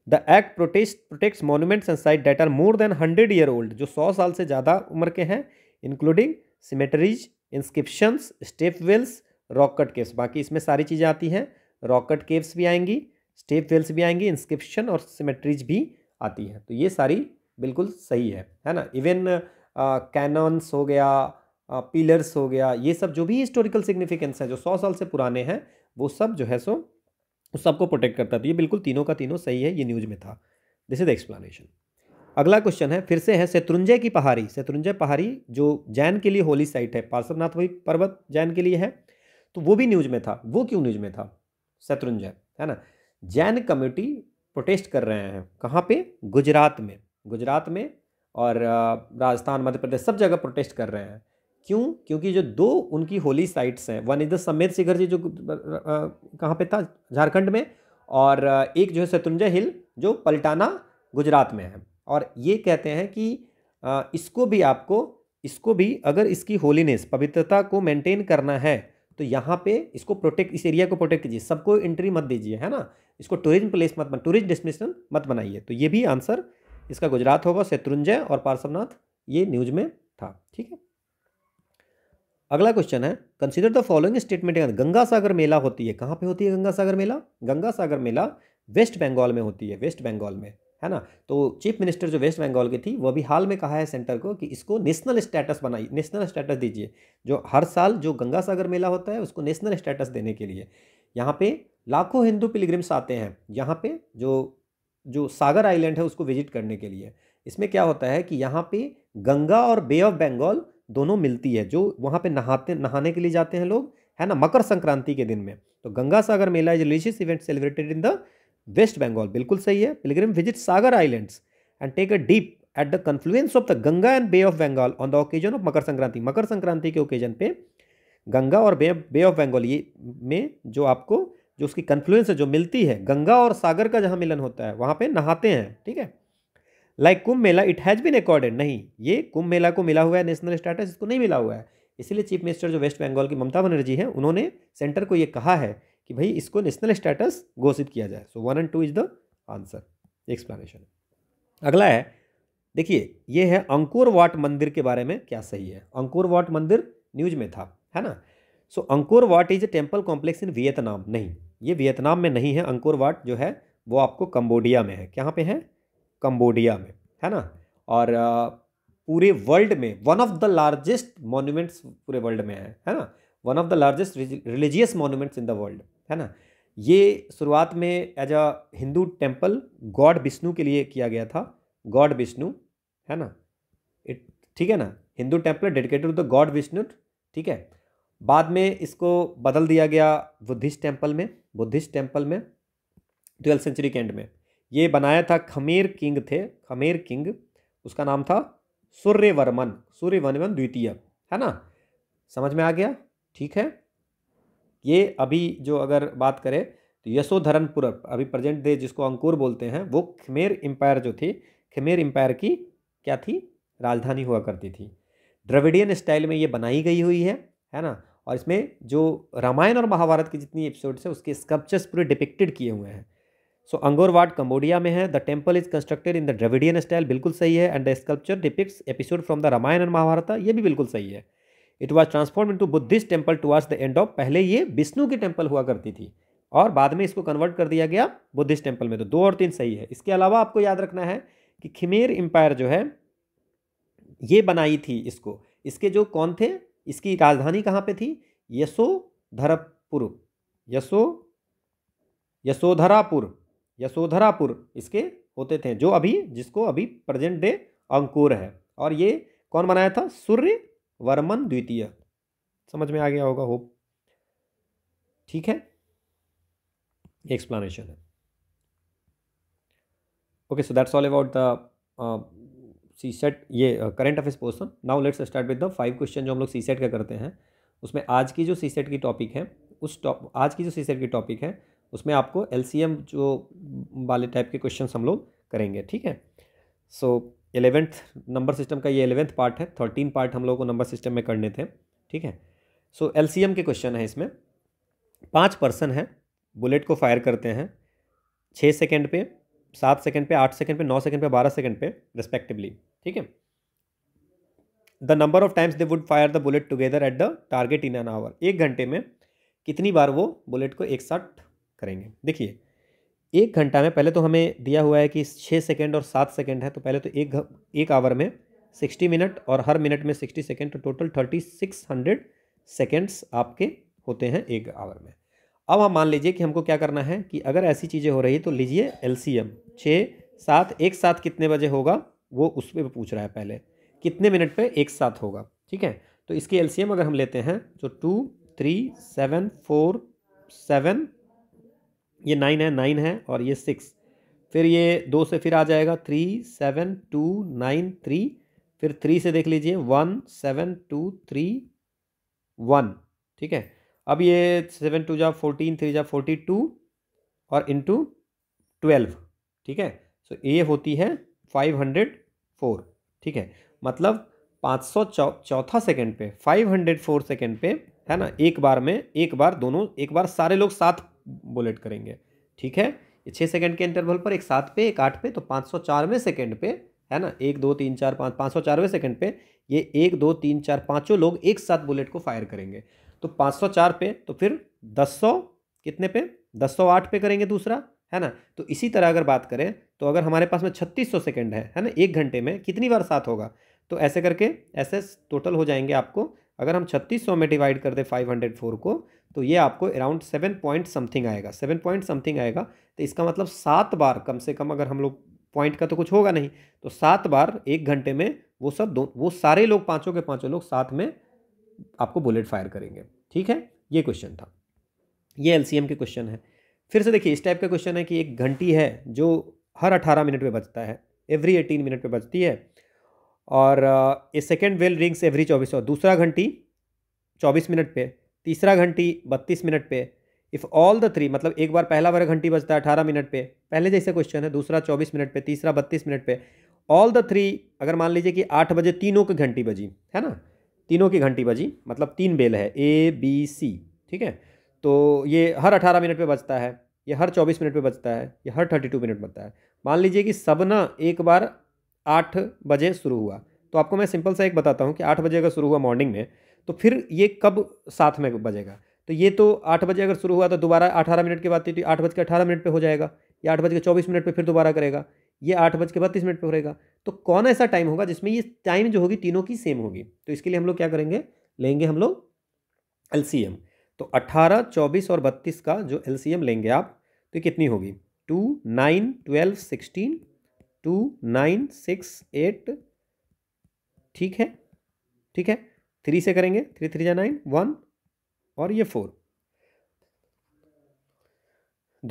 the act protest protects monuments and site that are more than hundred year old जो सौ साल से ज़्यादा उम्र के हैं including cemeteries inscriptions step wells rock cut caves बाकी इसमें सारी चीज़ें आती हैं रॉक कट केव्स भी आएंगी स्टेप वेल्स भी आएंगी इंस्क्रिप्शन और सिमेट्रीज भी आती हैं तो ये सारी बिल्कुल सही है है ना इवन कैनन्स हो गया पिलर्स हो गया ये सब जो भी हिस्टोरिकल सिग्निफिकेंस है जो सौ साल से पुराने हैं वो सब जो है सो उस सबको प्रोटेक्ट करता था तो ये बिल्कुल तीनों का तीनों सही है ये न्यूज़ में था दिस इज द एक्सप्लानेशन अगला क्वेश्चन है फिर से है शत्रुंजय की पहाड़ी शत्रुंजय पहाड़ी जो जैन के लिए होली साइट है पार्श्वनाथ वही पर्वत जैन के लिए है तो वो भी न्यूज में था वो क्यों न्यूज में था शत्रुंजय है ना जैन कम्युनिटी प्रोटेस्ट कर रहे हैं कहाँ पे गुजरात में गुजरात में और राजस्थान मध्य प्रदेश सब जगह प्रोटेस्ट कर रहे हैं क्यों क्योंकि जो दो उनकी होली साइट्स हैं one is the Sammed Shikhar जी जो कहाँ पे था झारखंड में और एक जो है शत्रुंजय हिल जो पलटाना गुजरात में है और ये कहते हैं कि इसको भी आपको इसको भी अगर इसकी होलीनेस पवित्रता को मेंटेन करना है तो यहाँ पे इसको प्रोटेक्ट इस एरिया को प्रोटेक्ट कीजिए सबको एंट्री मत दीजिए है ना इसको टूरिज्म प्लेस मत टूरिस्ट डेस्टिनेशन मत बनाइए तो ये भी आंसर इसका गुजरात होगा शत्रुंजय और पार्श्वनाथ ये न्यूज में था ठीक है अगला क्वेश्चन है consider the following statement Ganga Sagar Mela होती है कहाँ पर होती है गंगा सागर मेला गंगा सागर मेला वेस्ट बंगाल में होती है वेस्ट बंगाल में है ना तो चीफ मिनिस्टर जो वेस्ट बंगाल की थी वह भी हाल में कहा है सेंटर को कि इसको नेशनल स्टेटस बनाइए नेशनल स्टेटस दीजिए जो हर साल जो गंगा सागर मेला होता है उसको नेशनल स्टेटस देने के लिए यहाँ पे लाखों हिंदू पिलग्रिम्स आते हैं यहाँ पे जो जो सागर आइलैंड है उसको विजिट करने के लिए इसमें क्या होता है कि यहाँ पे गंगा और बे ऑफ बंगाल दोनों मिलती है जो वहाँ पे नहाते नहाने के लिए जाते हैं लोग है ना मकर संक्रांति के दिन में तो Ganga Sagar Mela is religious event celebrated in the West Bengal बिल्कुल सही है pilgrim visit Sagar islands and take a dip at the confluence of the Ganga and bay of Bengal on the occasion of Makar Sankranti Makar Sankranti के ओकेजन पे गंगा और बे ऑफ बंगाल ये में जो आपको जो उसकी कन्फ्लुएंस है जो मिलती है गंगा और सागर का जहाँ मिलन होता है वहाँ पे नहाते हैं ठीक है like Kumbh Mela it has been accorded नहीं ये कुंभ मेला को मिला हुआ है नेशनल स्टेटस इसको नहीं मिला हुआ है इसीलिए चीफ मिनिस्टर जो वेस्ट बंगाल की ममता बनर्जी हैं उन्होंने सेंटर को ये कहा है कि भाई इसको नेशनल स्टेटस घोषित किया जाए so one and two is the answer explanation अगला है देखिए ये है अंकुर वाट मंदिर के बारे में क्या सही है अंकुर वाट मंदिर न्यूज में था है ना so Angkor Wat is a temple complex in Vietnam नहीं ये वियतनाम में नहीं है अंकुर वाट जो है वो आपको कम्बोडिया में है कहाँ पे है कम्बोडिया में है ना और पूरे वर्ल्ड में one of the largest monuments पूरे वर्ल्ड में है है ना one of the largest religious monuments in the world है ना ये शुरुआत में as a Hindu temple god Vishnu के लिए किया गया था गॉड विष्णु है ना इट ठीक है ना Hindu temple dedicated to the god Vishnu ठीक है बाद में इसको बदल दिया गया बुद्धिस्ट टेम्पल में बुद्धिस्ट टेम्पल में ट्वेल्थ सेंचुरी के एंड में ये बनाया था खमेर किंग थे खमेर किंग उसका नाम था सूर्यवर्मन सूर्यवर्मन द्वितीय है ना समझ में आ गया ठीक है ये अभी जो अगर बात करें तो यशोधरनपुर अभी प्रेजेंट डे जिसको अंकुर बोलते हैं वो खमेर एम्पायर जो थी खमेर एम्पायर की क्या थी राजधानी हुआ करती थी द्रविडियन स्टाइल में ये बनाई गई हुई है है ना और इसमें जो रामायण और महाभारत की जितनी एपिसोड्स हैं उसके स्कल्पचर्स पूरे डिपिक्टेड किए हुए हैं सो अंगोर वाट कम्बोडिया में है the temple is constructed in the Dravidian style बिल्कुल सही है and the sculpture depicts episode from the Ramayana and Mahabharata ये भी बिल्कुल सही है it was transform to Buddhist temple towards the end of पहले ये विष्णु की टेम्पल हुआ करती थी और बाद में इसको कन्वर्ट कर दिया गया बुद्धिस्ट टेम्पल में तो दो और तीन सही है इसके अलावा आपको याद रखना है कि खिमेर एम्पायर जो है ये बनाई थी इसको इसके जो कौन थे इसकी राजधानी कहाँ पे थी यशोधरपुर यशो यशोधरापुर यशोधरापुर इसके होते थे जो अभी जिसको अभी प्रेजेंट डे अंकुर है और ये कौन बनाया था सूर्य वर्मन द्वितीय समझ में आ गया होगा होप ठीक है एक्सप्लानेशन है okay so that's all about the C set ये करंट अफेयर्स पोस्टन now let's start with the five question जो हम लोग सी सेट का करते हैं उसमें आज की जो सी सेट की टॉपिक है उस टॉप आज की जो सी सेट की टॉपिक है उसमें आपको एल जो वाले टाइप के क्वेश्चन हम लोग करेंगे ठीक है so so, eleventh number system का ये एलेवेंथ पार्ट है थर्टीन पार्ट हम लोगों को नंबर सिस्टम में करने थे ठीक है सो एल के क्वेश्चन है इसमें पाँच पर्सन हैं बुलेट को फायर करते हैं छः सेकेंड पे सात सेकेंड पे आठ सेकेंड पे नौ सेकेंड पे बारह सेकेंड पे रिस्पेक्टिवली ठीक है the number of times they would fire the bullet together at the target in an hour एक घंटे में कितनी बार वो बुलेट को एक साथ करेंगे देखिए एक घंटा में पहले तो हमें दिया हुआ है कि छः सेकेंड और सात सेकेंड है तो पहले तो एक एक आवर में सिक्सटी मिनट और हर मिनट में सिक्सटी सेकेंड तो total thirty six hundred seconds आपके होते हैं एक आवर में अब हम मान लीजिए कि हमको क्या करना है कि अगर ऐसी चीज़ें हो रही है तो लीजिए एल सी एम छः सात एक साथ कितने बजे होगा वो उस पर पूछ रहा है पहले कितने मिनट पर एक साथ होगा ठीक है तो इसके एल अगर हम लेते हैं तो two three seven four seven ये नाइन है नाइन है और ये सिक्स फिर ये दो से फिर आ जाएगा three seven two nine three फिर थ्री से देख लीजिए one seven two three one ठीक है अब ये सेवन टू जा फोर्टीन थ्री जा फोर्टी टू और इंटू ट्वेल्व ठीक है सो ये होती है फाइव हंड्रेड फोर ठीक है मतलब पाँच सौ चौथा सेकेंड पे फाइव हंड्रेड फोर सेकेंड पे है ना एक बार में एक बार दोनों एक बार सारे लोग साथ बुलेट करेंगे ठीक है ये छः सेकेंड के इंटरवल पर एक सात पे एक आठ पे तो पाँच सौ चारवें सेकेंड पे है ना एक दो तीन चार पाँच पाँच सौ चारवें सेकेंड पे ये एक दो तीन चार पाँचों लोग एक साथ बुलेट को फायर करेंगे तो पाँच सौ चार पे तो फिर दस सौ कितने पे दस सौ आठ पे करेंगे दूसरा है ना तो इसी तरह अगर बात करें तो अगर हमारे पास में छत्तीस सौ सेकेंड है है ना एक घंटे में कितनी बार सात होगा तो ऐसे करके ऐसे टोटल हो जाएंगे आपको अगर हम छत्तीस सौ में डिवाइड कर दें फाइव हंड्रेड फोर को तो ये आपको अराउंड सेवन पॉइंट समथिंग आएगा सेवन पॉइंट समथिंग आएगा तो इसका मतलब सात बार कम से कम अगर हम लोग पॉइंट का तो कुछ होगा नहीं तो सात बार एक घंटे में वो सब दो वो सारे लोग पाँचों के पाँचों लोग साथ में आपको बुलेट फायर करेंगे ठीक है ये क्वेश्चन था ये एलसीएम के क्वेश्चन है फिर से देखिए इस टाइप का क्वेश्चन है कि एक घंटी है जो हर अठारह मिनट पर बजता है एवरी एटीन मिनट पर बजती है और a second bell rings every चौबीस और दूसरा घंटी चौबीस मिनट पे तीसरा घंटी बत्तीस मिनट पे इफ़ ऑल द थ्री मतलब एक बार पहला बार घंटी बजता है अठारह मिनट पे पहले जैसे क्वेश्चन है दूसरा चौबीस मिनट पे तीसरा बत्तीस मिनट पे ऑल द थ्री अगर मान लीजिए कि आठ बजे तीनों की घंटी बजी है ना तीनों की घंटी बजी मतलब तीन बेल है ए बी सी ठीक है तो ये हर अठारह मिनट पर बजता है ये हर चौबीस मिनट पर बजता है ये हर थर्टी टू मिनट बजता है मान लीजिए कि सबना एक बार आठ बजे शुरू हुआ तो आपको मैं सिंपल सा एक बताता हूँ कि आठ बजे अगर शुरू हुआ मॉर्निंग में तो फिर ये कब साथ में बजेगा तो ये तो आठ बजे अगर शुरू हुआ तो दोबारा अठारह मिनट के बाद तो आठ बज के अठारह मिनट पर हो जाएगा या आठ बज के चौबीस मिनट पर फिर दोबारा करेगा ये आठ बज के बत्तीस मिनट पर होगा तो कौन ऐसा टाइम होगा जिसमें ये टाइम जो होगी तीनों की सेम होगी तो इसके लिए हम लोग क्या करेंगे लेंगे हम लोग एल तो अट्ठारह चौबीस और बत्तीस का जो एल लेंगे आप तो कितनी होगी two nine twelve sixteen two nine six eight ठीक है ठीक है थ्री से करेंगे थ्री थ्री या नाइन वन और ये फोर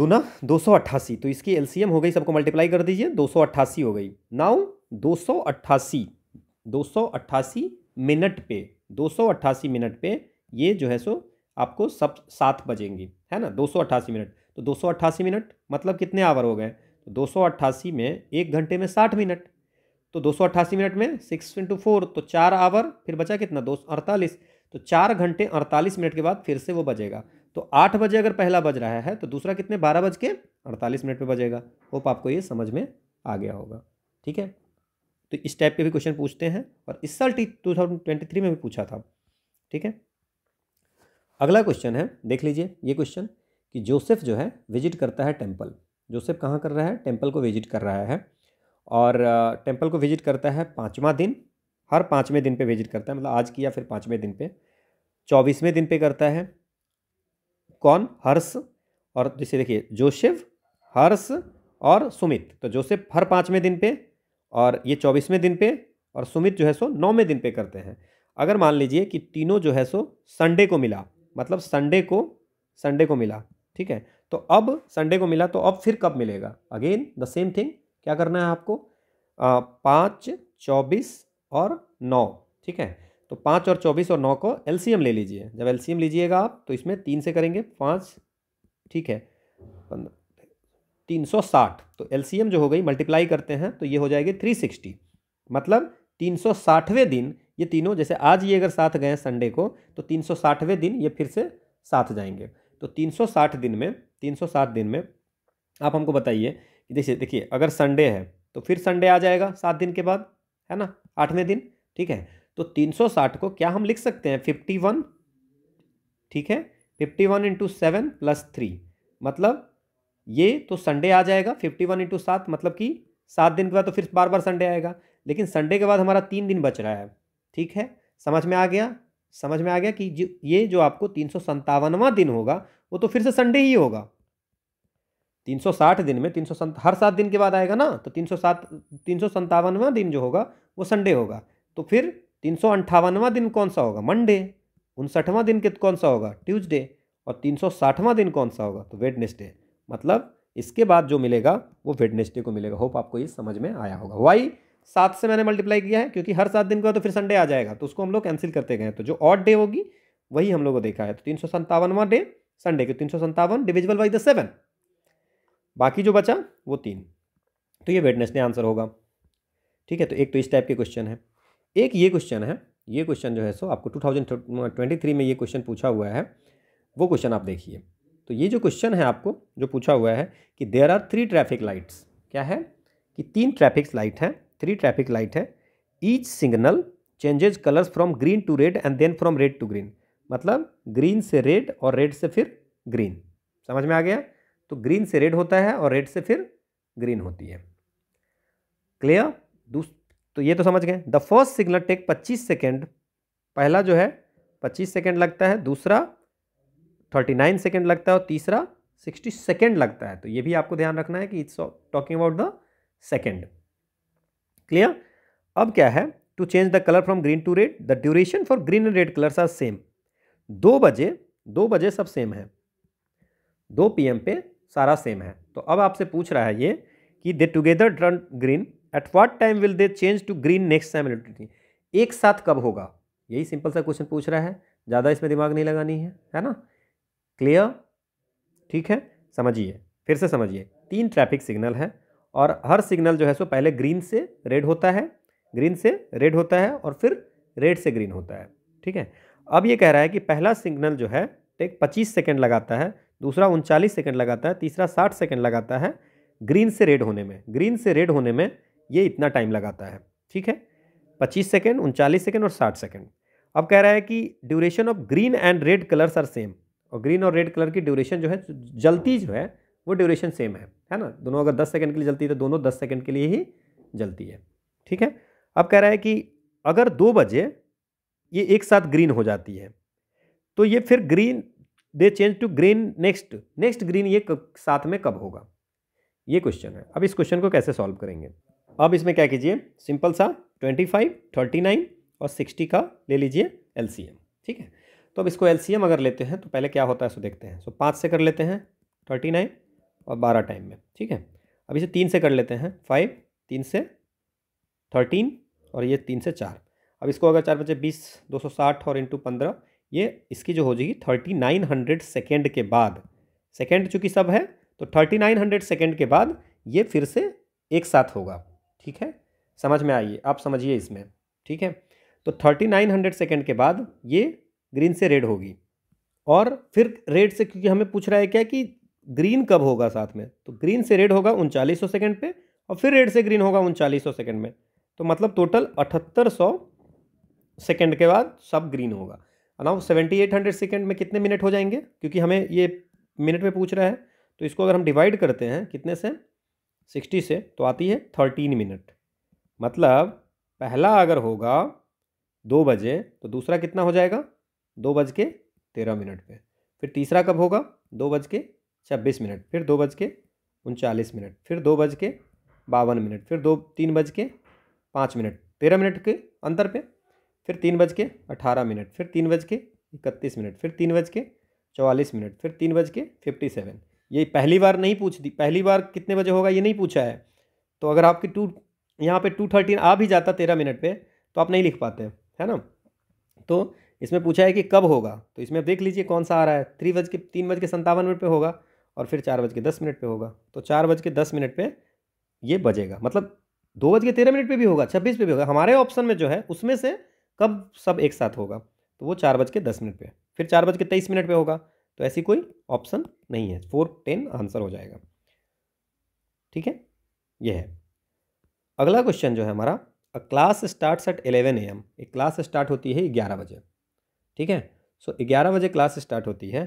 दूना दो सौ अट्ठासी तो इसकी एलसीएम हो गई सबको मल्टीप्लाई कर दीजिए दो सौ अट्ठासी हो गई नाउ दो सौ अट्ठासी दो सौ अट्ठासी मिनट पे दो सौ अट्ठासी मिनट पे ये जो है सो आपको सब सात बजेंगी है ना दो सौ अट्ठासी मिनट तो दो सौ अट्ठासी मिनट मतलब कितने आवर हो गए तो दो सौ अट्ठासी में एक घंटे में साठ मिनट तो दो मिनट में सिक्स इंटू फोर तो चार आवर फिर बचा कितना दो अड़तालीस तो चार घंटे अड़तालीस मिनट के बाद फिर से वो बजेगा तो आठ बजे अगर पहला बज रहा है तो दूसरा कितने बारह बज के अड़तालीस मिनट पर बजेगा होप आपको ये समझ में आ गया होगा ठीक है तो इस टाइप के भी क्वेश्चन पूछते हैं और इस साल टी टू थाउजेंड ट्वेंटी थ्री में भी पूछा था ठीक है अगला क्वेश्चन है देख लीजिए ये क्वेश्चन कि जोसेफ जो है विजिट करता है टेम्पल जोसेफ कहाँ कर रहा है टेम्पल को विजिट कर रहा है और टेम्पल को विजिट करता है पाँचवा दिन हर पाँचवें दिन पे विजिट करता है मतलब आज की या फिर पाँचवें दिन पे चौबीसवें दिन पे करता है कौन हर्ष और जैसे देखिए जोशिव हर्ष और सुमित तो जोसेफ हर पाँचवें दिन पे और ये चौबीसवें दिन पे और सुमित जो है सो नौवें दिन पे करते हैं अगर मान लीजिए कि तीनों जो है सो संडे को मिला मतलब संडे को संडे को मिला ठीक है तो अब संडे को मिला तो अब फिर कब मिलेगा अगेन द सेम थिंग क्या करना है आपको पाँच चौबीस और नौ ठीक है तो पाँच और चौबीस और नौ को एलसीएम ले लीजिए जब एलसीएम लीजिएगा आप तो इसमें तीन से करेंगे पाँच ठीक है तीन सौ साठ तो एलसीएम जो हो गई मल्टीप्लाई करते हैं तो ये हो जाएगी थ्री सिक्सटी मतलब तीन सौ साठवें दिन ये तीनों जैसे आज ये अगर साथ गए संडे को तो तीन सौ साठवें दिन ये फिर से साथ जाएंगे तो तीन सौ साठ दिन में तीन सौ सात दिन में आप हमको बताइए देखिए देखिए अगर संडे है तो फिर संडे आ जाएगा सात दिन के बाद है ना आठवें दिन ठीक है तो तीन सौ साठ को क्या हम लिख सकते हैं फिफ्टी वन ठीक है fifty one into seven plus three मतलब ये तो संडे आ जाएगा फिफ्टी वन इंटू सात मतलब कि सात दिन के बाद तो फिर बार बार संडे आएगा लेकिन संडे के बाद हमारा तीन दिन बच रहा है ठीक है समझ में आ गया समझ में आ गया कि ये जो आपको तीन सौ दिन होगा वो तो फिर से संडे ही होगा 360 दिन में तीन हर सात दिन के बाद आएगा ना तो तीन सौ सात तीन सौ दिन जो होगा वो संडे होगा तो फिर तीन सौ दिन कौन सा होगा मंडे उनसठवां दिन के कौन सा होगा ट्यूजडे और तीन सौ साठवां दिन कौन सा होगा तो वेडनेसडे मतलब इसके बाद जो मिलेगा वो वेडनेसडे को मिलेगा होप आपको ये समझ में आया होगा वाई सात से मैंने मल्टीप्लाई किया है क्योंकि हर सात दिन का तो फिर संडे आ जाएगा तो उसको हम लोग कैंसिल करते गए तो जो ऑड डे होगी वही हम लोगों को देखा है तो तीन सौ संतावनवा डे संडे के तीन सौ सत्तावन डिविजल बाई द सेवन बाकी जो बचा वो तीन तो ये वेडनेसडे आंसर होगा ठीक है तो एक तो इस टाइप के क्वेश्चन है एक ये क्वेश्चन है ये क्वेश्चन जो है सो आपको टू थाउजेंड ट्वेंटी थ्री में ये क्वेश्चन पूछा हुआ है वो क्वेश्चन आप देखिए तो ये जो क्वेश्चन है आपको जो पूछा हुआ है कि there are three traffic lights क्या है कि तीन ट्रैफिक लाइट हैं थ्री ट्रैफिक लाइट है each signal changes colours from green to red and then from red to green मतलब ग्रीन से रेड और रेड से फिर ग्रीन समझ में आ गया तो ग्रीन से रेड होता है और रेड से फिर ग्रीन होती है क्लियर तो ये तो समझ गए the first signal take 25 second पहला जो है 25 सेकेंड लगता है दूसरा 39 सेकेंड लगता है और तीसरा 60 सेकेंड लगता है तो ये भी आपको ध्यान रखना है कि it's talking about the second clear अब क्या है to change the colour from green to red the duration for green and red colours are same दो बजे दो बजे सब सेम है दो पीएम पे सारा सेम है तो अब आपसे पूछ रहा है ये कि they together turn green at what time will they change to green next time एक साथ कब होगा यही सिंपल सा क्वेश्चन पूछ रहा है ज़्यादा इसमें दिमाग नहीं लगानी है है ना क्लियर ठीक है समझिए फिर से समझिए तीन ट्रैफिक सिग्नल है और हर सिग्नल जो है सो पहले ग्रीन से रेड होता है ग्रीन से रेड होता है और फिर रेड से ग्रीन होता है ठीक है अब ये कह रहा है कि पहला सिग्नल जो है एक 25 सेकंड लगाता है दूसरा उनचालीस सेकेंड लगाता है तीसरा साठ सेकेंड लगाता है ग्रीन से रेड होने में ग्रीन से रेड होने में ये इतना टाइम लगाता है ठीक है पच्चीस सेकेंड उनचालीस सेकेंड और साठ सेकेंड अब कह रहा है कि duration of green and red colours are same और ग्रीन और रेड कलर की ड्यूरेशन जो है जलती जो है वो ड्यूरेशन सेम है है ना दोनों अगर दस सेकेंड के लिए जलती है तो दोनों दस सेकेंड के लिए ही जलती है ठीक है अब कह रहा है कि अगर दो बजे ये एक साथ ग्रीन हो जाती है तो ये फिर green they change to green next next green ये कब, साथ में कब होगा ये क्वेश्चन है अब इस क्वेश्चन को कैसे सॉल्व करेंगे अब इसमें क्या कीजिए सिंपल सा ट्वेंटी फाइव थर्टी नाइन और सिक्सटी का ले लीजिए एल ठीक है तो अब इसको एल अगर लेते हैं तो पहले क्या होता है सो देखते हैं सो पाँच से कर लेते हैं थर्टी नाइन और बारह टाइम में ठीक है अब इसे तीन से कर लेते हैं फाइव तीन से थर्टीन और ये तीन से चार अब इसको अगर चार बचे बीस दो सौ साठ और इंटू पंद्रह ये इसकी जो हो जाएगी थर्टी नाइन हंड्रेड सेकेंड के बाद सेकेंड चूँकि सब है तो थर्टी नाइन हंड्रेड सेकेंड के बाद ये फिर से एक साथ होगा ठीक है समझ में आइए आप समझिए इसमें ठीक है तो थर्टी नाइन हंड्रेड सेकेंड के बाद ये ग्रीन से रेड होगी और फिर रेड से क्योंकि हमें पूछ रहा है क्या कि ग्रीन कब होगा साथ में तो ग्रीन से रेड होगा उनचालीस सेकेंड पर और फिर रेड से ग्रीन होगा उनचालीस सेकेंड में तो मतलब टोटल अठहत्तर सौ सेकेंड के बाद सब ग्रीन होगा अलाउ सेवेंटी एट हंड्रेड सेकेंड में कितने मिनट हो जाएंगे क्योंकि हमें ये मिनट में पूछ रहा है तो इसको अगर हम डिवाइड करते हैं कितने से सिक्सटी से तो आती है थर्टीन मिनट मतलब पहला अगर होगा दो बजे तो दूसरा कितना हो जाएगा दो बज के तेरह मिनट पे फिर तीसरा कब होगा दो बज के छब्बीस मिनट फिर दो बज के उनचालीस मिनट फिर दो बज के बावन मिनट फिर दो तीन बज के पाँच मिनट तेरह मिनट के अंतर पे फिर तीन बज के अठारह मिनट फिर तीन बज के इकतीस मिनट फिर तीन बज के चौवालीस मिनट फिर तीन बज के फिफ्टी सेवन ये पहली बार नहीं पूछ दी पहली बार कितने बजे होगा ये नहीं पूछा है तो अगर आपकी टू यहाँ पे टू थर्टीन आ भी जाता तेरह मिनट पे तो आप नहीं लिख पाते है ना तो इसमें पूछा है कि कब होगा तो इसमें देख लीजिए कौन सा आ रहा है थ्री बज के तीन बज के संतावन मिनट पर होगा और फिर चार बज के दस मिनट पर होगा तो चार बज के दस मिनट पर ये बजेगा मतलब दो बज के तेरह मिनट पर भी होगा छब्बीस पे भी होगा हमारे ऑप्शन में जो है उसमें से कब सब एक साथ होगा तो वो चार बज के दस मिनट पर फिर चार बज के तेईस मिनट पर होगा तो ऐसी कोई ऑप्शन नहीं है फोर टेन आंसर हो जाएगा ठीक है यह है अगला क्वेश्चन जो है हमारा a class start at eleven A M एक क्लास स्टार्ट होती है ग्यारह बजे ठीक है सो ग्यारह बजे क्लास स्टार्ट होती है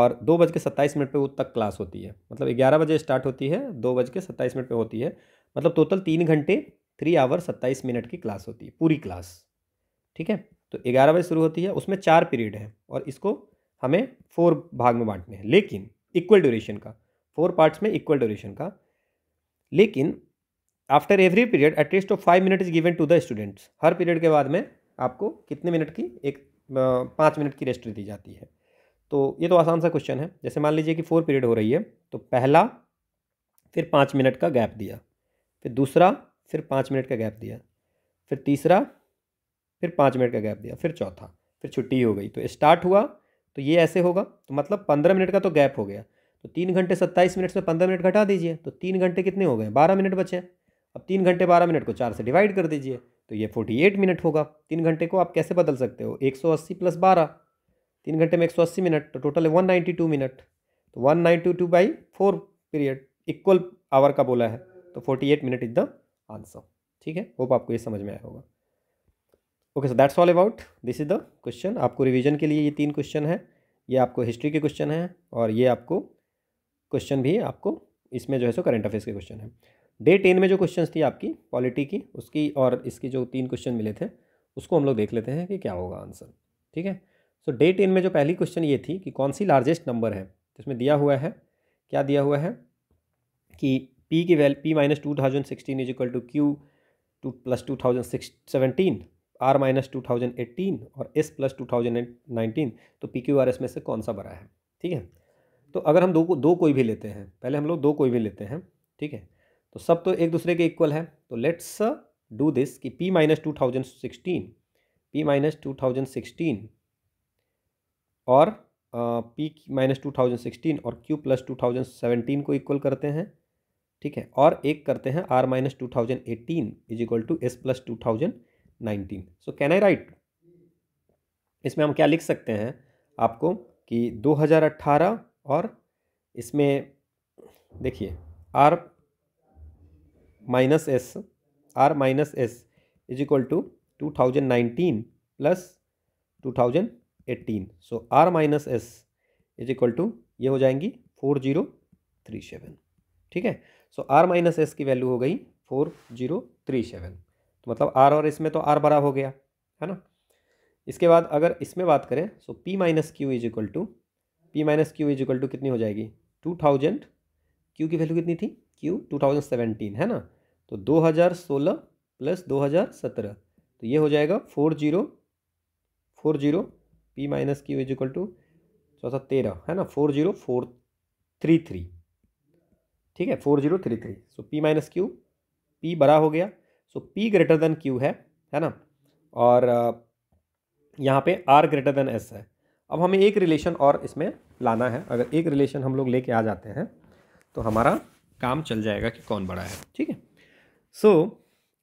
और दो बज के सत्ताईस मिनट पर वो तक क्लास होती है मतलब ग्यारह बजे स्टार्ट होती है दो बज के सत्ताईस मिनट पर होती है मतलब टोटल तीन घंटे थ्री आवर सत्ताईस मिनट की क्लास होती है पूरी क्लास ठीक है तो ग्यारह बजे शुरू होती है उसमें चार पीरियड है और इसको हमें फोर भाग में बांटने हैं लेकिन इक्वल ड्यूरेशन का फोर पार्ट्स में इक्वल ड्यूरेशन का लेकिन after every period at least of five minute is given to the students हर पीरियड के बाद में आपको कितने मिनट की एक पाँच मिनट की रेस्ट दी जाती है तो ये तो आसान सा क्वेश्चन है जैसे मान लीजिए कि फोर पीरियड हो रही है तो पहला फिर पाँच मिनट का गैप दिया फिर दूसरा फिर पाँच मिनट का गैप दिया फिर तीसरा फिर पाँच मिनट का गैप दिया फिर चौथा फिर छुट्टी हो गई तो स्टार्ट हुआ तो ये ऐसे होगा तो मतलब पंद्रह मिनट का तो गैप हो गया तो तीन घंटे सत्ताईस मिनट से पंद्रह मिनट घटा दीजिए तो तीन घंटे कितने हो गए बारह मिनट बचे अब तीन घंटे बारह मिनट को चार से डिवाइड कर दीजिए तो ये फोर्टी एट मिनट होगा तीन घंटे को आप कैसे बदल सकते हो एक सौ अस्सी प्लस बारह तीन घंटे में एक सौ अस्सी मिनट तो टोटल है वन नाइन्टी टू मिनट तो one ninety two by four period equal hour का बोला है तो forty eight minute is the answer ठीक है होप आपको ये समझ में आया होगा okay sir that's all about this is the question आपको रिवीजन के लिए ये तीन क्वेश्चन है ये आपको हिस्ट्री के क्वेश्चन है और ये आपको क्वेश्चन भी आपको इसमें जो है सो करंट अफेयर्स के क्वेश्चन है डे टेन में जो क्वेश्चन थी आपकी पॉलिटी की उसकी और इसकी जो तीन क्वेश्चन मिले थे उसको हम लोग देख लेते हैं कि क्या होगा आंसर ठीक है सो डे टेन में जो पहली क्वेश्चन ये थी कि कौन सी लार्जेस्ट नंबर है इसमें दिया हुआ है क्या दिया हुआ है कि पी की value P minus two thousand sixteen is equal to Q two plus two thousand six seventeen R minus two thousand eighteen और S plus two thousand nineteen तो पी क्यू आर एस में से कौन सा बड़ा है ठीक है तो अगर हम दो दो कोई भी लेते हैं पहले हम लोग दो कोई भी लेते हैं ठीक है तो सब तो एक दूसरे के इक्वल है तो लेट्स डू दिस कि P minus two thousand sixteen P minus two thousand sixteen और P uh, minus two thousand sixteen और Q plus two thousand seventeen को इक्वल करते हैं ठीक है और एक करते हैं R minus two thousand eighteen is equal to S plus two thousand nineteen so can I write इसमें हम क्या लिख सकते हैं आपको कि 2018 और इसमें देखिए R minus S R minus S is equal to two thousand nineteen plus two thousand eighteen so R minus S is equal to ये हो जाएंगी फोर जीरो थ्री सेवन ठीक है सो आर माइनस एस की वैल्यू हो गई फोर जीरो थ्री सेवन तो मतलब आर और इसमें तो आर बड़ा हो गया है ना इसके बाद अगर इसमें बात करें so P minus Q is equal to P minus Q is equal to कितनी हो जाएगी टू थाउजेंड क्यू की वैल्यू कितनी थी क्यू टू थाउजेंड सेवेंटीन है ना तो दो हज़ार सोलह प्लस दो हज़ार सत्रह तो ये हो जाएगा four zero four zero P minus Q is equal to चौथा तेरह है ना four zero four three three ठीक है four zero three three so P minus Q P बड़ा हो गया so P greater than Q है है ना और यहाँ पे आर ग्रेटर देन एस है अब हमें एक रिलेशन और इसमें लाना है अगर एक रिलेशन हम लोग लेके आ जाते हैं तो हमारा काम चल जाएगा कि कौन बड़ा है ठीक है सो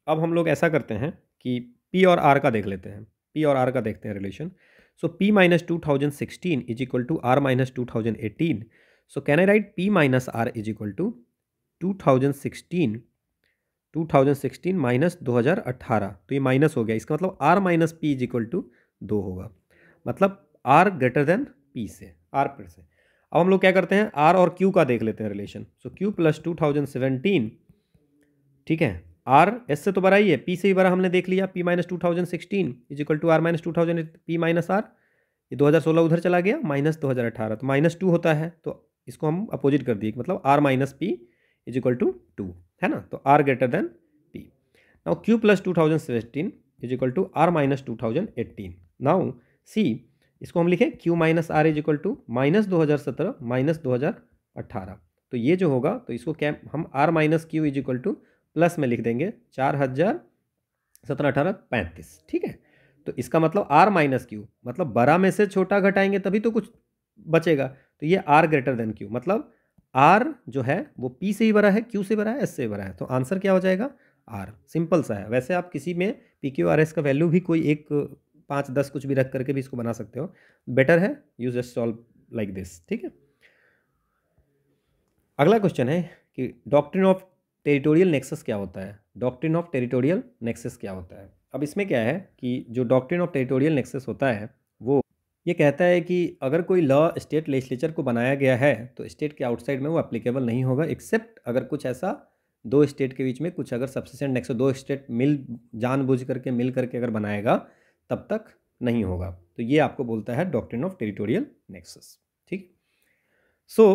अब हम लोग ऐसा करते हैं कि पी और आर का देख लेते हैं पी और आर का देखते हैं relation so P minus two thousand sixteen is equal to R minus two thousand eighteen so can I write P minus R is equal to two thousand sixteen 2016 minus 2018 तो ये माइनस हो गया इसका मतलब R minus P is equal to दो होगा मतलब आर ग्रेटर देन पी से आर पर से अब हम लोग क्या करते हैं आर और क्यू का देख लेते हैं relation so Q plus two thousand seventeen ठीक है आर एस से तो बड़ा ही है पी से ही बड़ा हमने देख लिया P minus two thousand sixteen is equal to R minus two thousand P minus R ये दो हज़ार सोलह उधर चला गया माइनस दो हज़ार अठारह तो माइनस टू होता है तो इसको हम अपोजिट कर दिए मतलब R minus P is equal to two है ना तो R greater than P now Q plus two thousand seventeen is equal to R minus two thousand eighteen now see इसको हम लिखें Q minus R is equal to minus दो हज़ार सत्रह माइनस दो हज़ार अट्ठारह तो ये जो होगा तो इसको क्या हम R minus Q is equal to plus में लिख देंगे चार हज़ार सत्रह अठारह पैंतीस ठीक है तो इसका मतलब आर माइनस क्यू मतलब बड़ा में से छोटा घटाएंगे तभी तो कुछ बचेगा तो ये आर ग्रेटर देन क्यू मतलब आर जो है वो पी से ही भरा है क्यू से भरा है एस से भरा है तो आंसर क्या हो जाएगा आर सिंपल सा है वैसे आप किसी में पी क्यू आर एस का वैल्यू भी कोई एक पाँच दस कुछ भी रख करके भी इसको बना सकते हो बेटर है you just solve like this ठीक है अगला क्वेश्चन है कि डॉक्ट्रिन ऑफ टेरिटोरियल नेक्सस क्या होता है डॉक्ट्रिन ऑफ टेरिटोरियल नेक्सस क्या होता है अब इसमें क्या है कि जो डॉक्ट्रिन ऑफ टेरिटोरियल नेक्सस होता है ये कहता है कि अगर कोई लॉ स्टेट लेजिस्लेचर को बनाया गया है तो स्टेट के आउटसाइड में वो एप्लीकेबल नहीं होगा एक्सेप्ट अगर कुछ ऐसा दो स्टेट के बीच में कुछ अगर सब्सिडेंट नेक्स्ट दो स्टेट मिल जानबूझ करके मिल करके अगर बनाएगा तब तक नहीं होगा तो ये आपको बोलता है डॉक्ट्रिन ऑफ टेरिटोरियल नेक्सस ठीक सो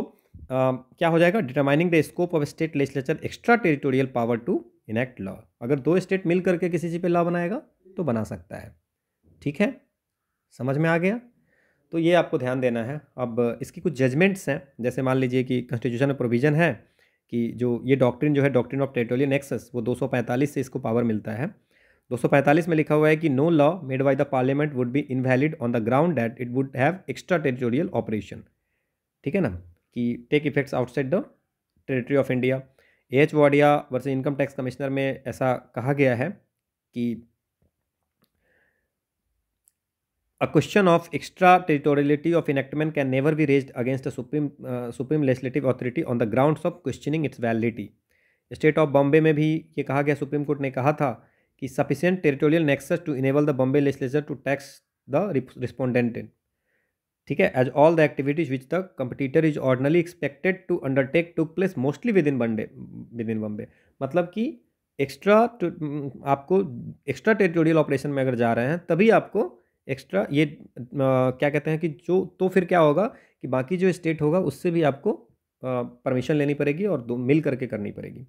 क्या हो जाएगा determining the scope of state legislature extra territorial power to enact law अगर दो स्टेट मिल करके किसी चीज़ पे लॉ बनाएगा तो बना सकता है ठीक है समझ में आ गया तो ये आपको ध्यान देना है अब इसकी कुछ जजमेंट्स हैं जैसे मान लीजिए कि कॉन्स्टिट्यूशन में प्रोविज़न है कि जो ये डॉक्ट्रिन जो है डॉक्ट्रिन ऑफ टेरिटोरियल एक्सेस वो 245 से इसको पावर मिलता है 245 में लिखा हुआ है कि no law made by the parliament would be invalid on the ground that it would have extra territorial operation ठीक है ना कि take effects outside the territory of India A H Wadia versus income tax commissioner में ऐसा कहा गया है कि a question of extra territoriality of enactment can never be raise against supreme supreme supreme authority on the grounds of questioning its validity state of Bombay में भी ये कहा गया सुप्रीम कोर्ट ने कहा था कि sufficient territorial nexus to enable the Bombay legislature to tax the respondent ठीक है as all the activities which the competitor is ordinarily expected to undertake to place mostly within Bombay within Bombay मतलब कि एक्स्ट्रा आपको एक्स्ट्रा टेरिटोरियल ऑपरेशन में अगर जा रहे हैं तभी आपको एक्स्ट्रा ये आ, क्या कहते हैं कि जो तो फिर क्या होगा कि बाकी जो स्टेट होगा उससे भी आपको परमिशन लेनी पड़ेगी और दो मिल करके करनी पड़ेगी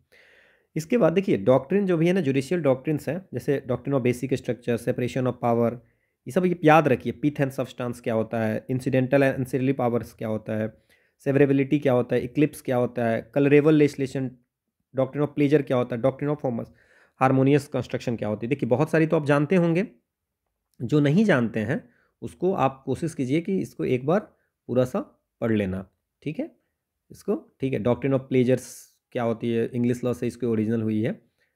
इसके बाद देखिए डॉक्ट्रिन जो भी है ना जुडिशियल डॉक्ट्रिन हैं जैसे doctrine of basic structure separation of power ये सब ये याद रखिए पीथ एंड सब्सटेंस क्या होता है इंसिडेंटल एंड इंसिडली पावर्स क्या होता है सेवरेबिलिटी क्या होता है इक्लिप्स क्या होता है colourable legislation doctrine of pleasure क्या होता है doctrine of forms harmonious construction क्या होती है देखिए बहुत सारी तो आप जानते होंगे जो नहीं जानते हैं उसको आप कोशिश कीजिए कि इसको एक बार पूरा सा पढ़ लेना ठीक है इसको ठीक है डॉक्ट्रिन ऑफ प्लेजर्स क्या होती है इंग्लिश लॉ से इसकी ओरिजिनल हुई है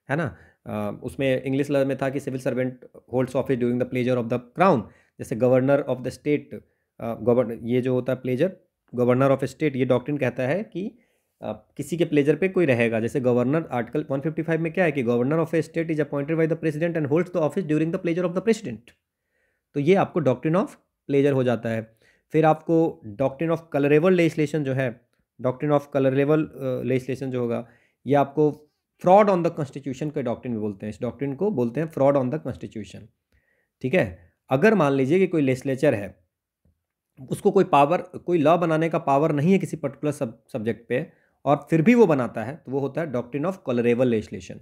है ना आ, उसमें इंग्लिश लॉ में था कि civil servant holds office during the pleasure of the crown जैसे governor of the state govern ये जो होता है प्लेजर गवर्नर ऑफ स्टेट ये डॉक्ट्रिन कहता है कि आ, किसी के प्लेजर पे कोई रहेगा जैसे गवर्नर आर्टिकल 155 में क्या है कि governor of a state is appointed by the president and holds the office during the pleasure of the president तो ये आपको डॉक्ट्रिन ऑफ प्लेजर हो जाता है फिर आपको डॉक्ट्रिन ऑफ कलरेबल लेजिस्लेशन जो है डॉक्ट्रिन ऑफ कलरेबल लेजिस्लेशन जो होगा ये आपको फ्रॉड ऑन द कॉन्स्टिट्यूशन के डॉक्ट्रिन भी बोलते हैं इस डॉक्ट्रिन को बोलते हैं फ्रॉड ऑन द कॉन्स्टिट्यूशन ठीक है अगर मान लीजिए कि कोई लेजिस्लेचर है उसको कोई पावर कोई लॉ बनाने का पावर नहीं है किसी पर्टिकुलर सब सब्जेक्ट पे और फिर भी वो बनाता है तो वो होता है doctrine of colourable legislation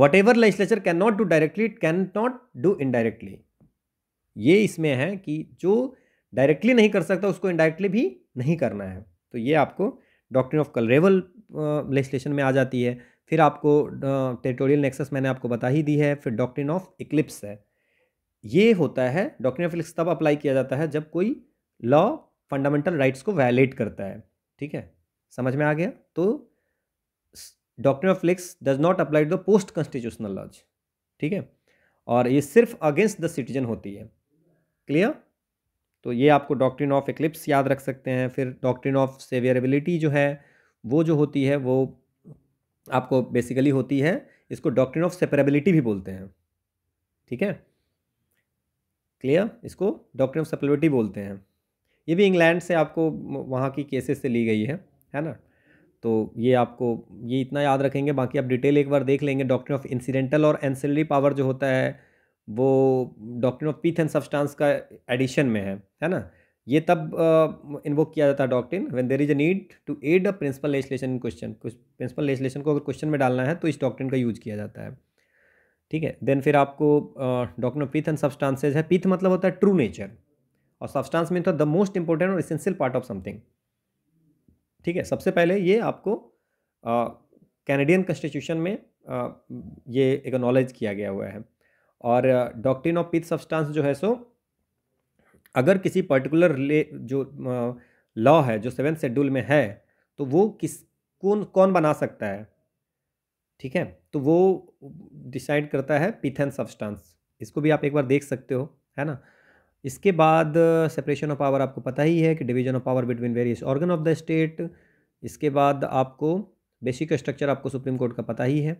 whatever legislature can not do directly it can not do indirectly ये इसमें है कि जो डायरेक्टली नहीं कर सकता उसको इनडायरेक्टली भी नहीं करना है तो ये आपको डॉक्ट्रिन ऑफ कलरेबल लेजिस्लेशन में आ जाती है फिर आपको टेरिटोरियल नेक्सस मैंने आपको बता ही दी है फिर डॉक्ट्रिन ऑफ इक्लिप्स है ये होता है डॉक्ट्रिन ऑफ इक्लिप्स तब अप्लाई किया जाता है जब कोई लॉ फंडामेंटल राइट्स को वायलेट करता है ठीक है समझ में आ गया तो doctor of lex does not apply to the post constitutional laws ठीक है और ये सिर्फ अगेंस्ट द सिटीजन होती है क्लियर तो ये आपको डॉक्ट्रिन ऑफ एक्लिप्स याद रख सकते हैं फिर डॉक्ट्रिन ऑफ सेवियरेबिलिटी जो है वो जो होती है वो आपको बेसिकली होती है इसको डॉक्ट्रिन ऑफ सेपरेबिलिटी भी बोलते हैं ठीक है क्लियर इसको डॉक्ट्रिन ऑफ सेपरेबिलिटी बोलते हैं ये भी इंग्लैंड से आपको वहाँ की केसेस से ली गई है है ना तो ये आपको ये इतना याद रखेंगे बाकी आप डिटेल एक बार देख लेंगे डॉक्टर ऑफ इंसिडेंटल और एंसिलरी पावर जो होता है वो doctor of pith and substance का एडिशन में है है ना ये तब इन्वोक किया जाता है doctrine when there is a need to add a principal legislation question principal legislation को अगर क्वेश्चन में डालना है तो इस डॉक्ट्रिन का यूज किया जाता है ठीक है देन फिर आपको doctor of pith and substances है पीथ मतलब होता है ट्रू नेचर और सब्सटांस में तो द मोस्ट इंपॉर्टेंट और इसेंशियल पार्ट ऑफ समथिंग ठीक है सबसे पहले ये आपको कैनेडियन कॉन्स्टिट्यूशन में आ, ये एक्नॉलेज किया गया हुआ है और डॉक्ट्रिन ऑफ पीथ सब्सटेंस जो है सो अगर किसी पर्टिकुलर ले जो लॉ है जो सेवन शेड्यूल में है तो वो किस कौन कौन बना सकता है ठीक है तो वो डिसाइड करता है पिथेन सब्सटेंस इसको भी आप एक बार देख सकते हो है ना इसके बाद सेपरेशन ऑफ पावर आपको पता ही है कि division of power between various organ of the state इसके बाद आपको बेसिक स्ट्रक्चर आपको सुप्रीम कोर्ट का पता ही है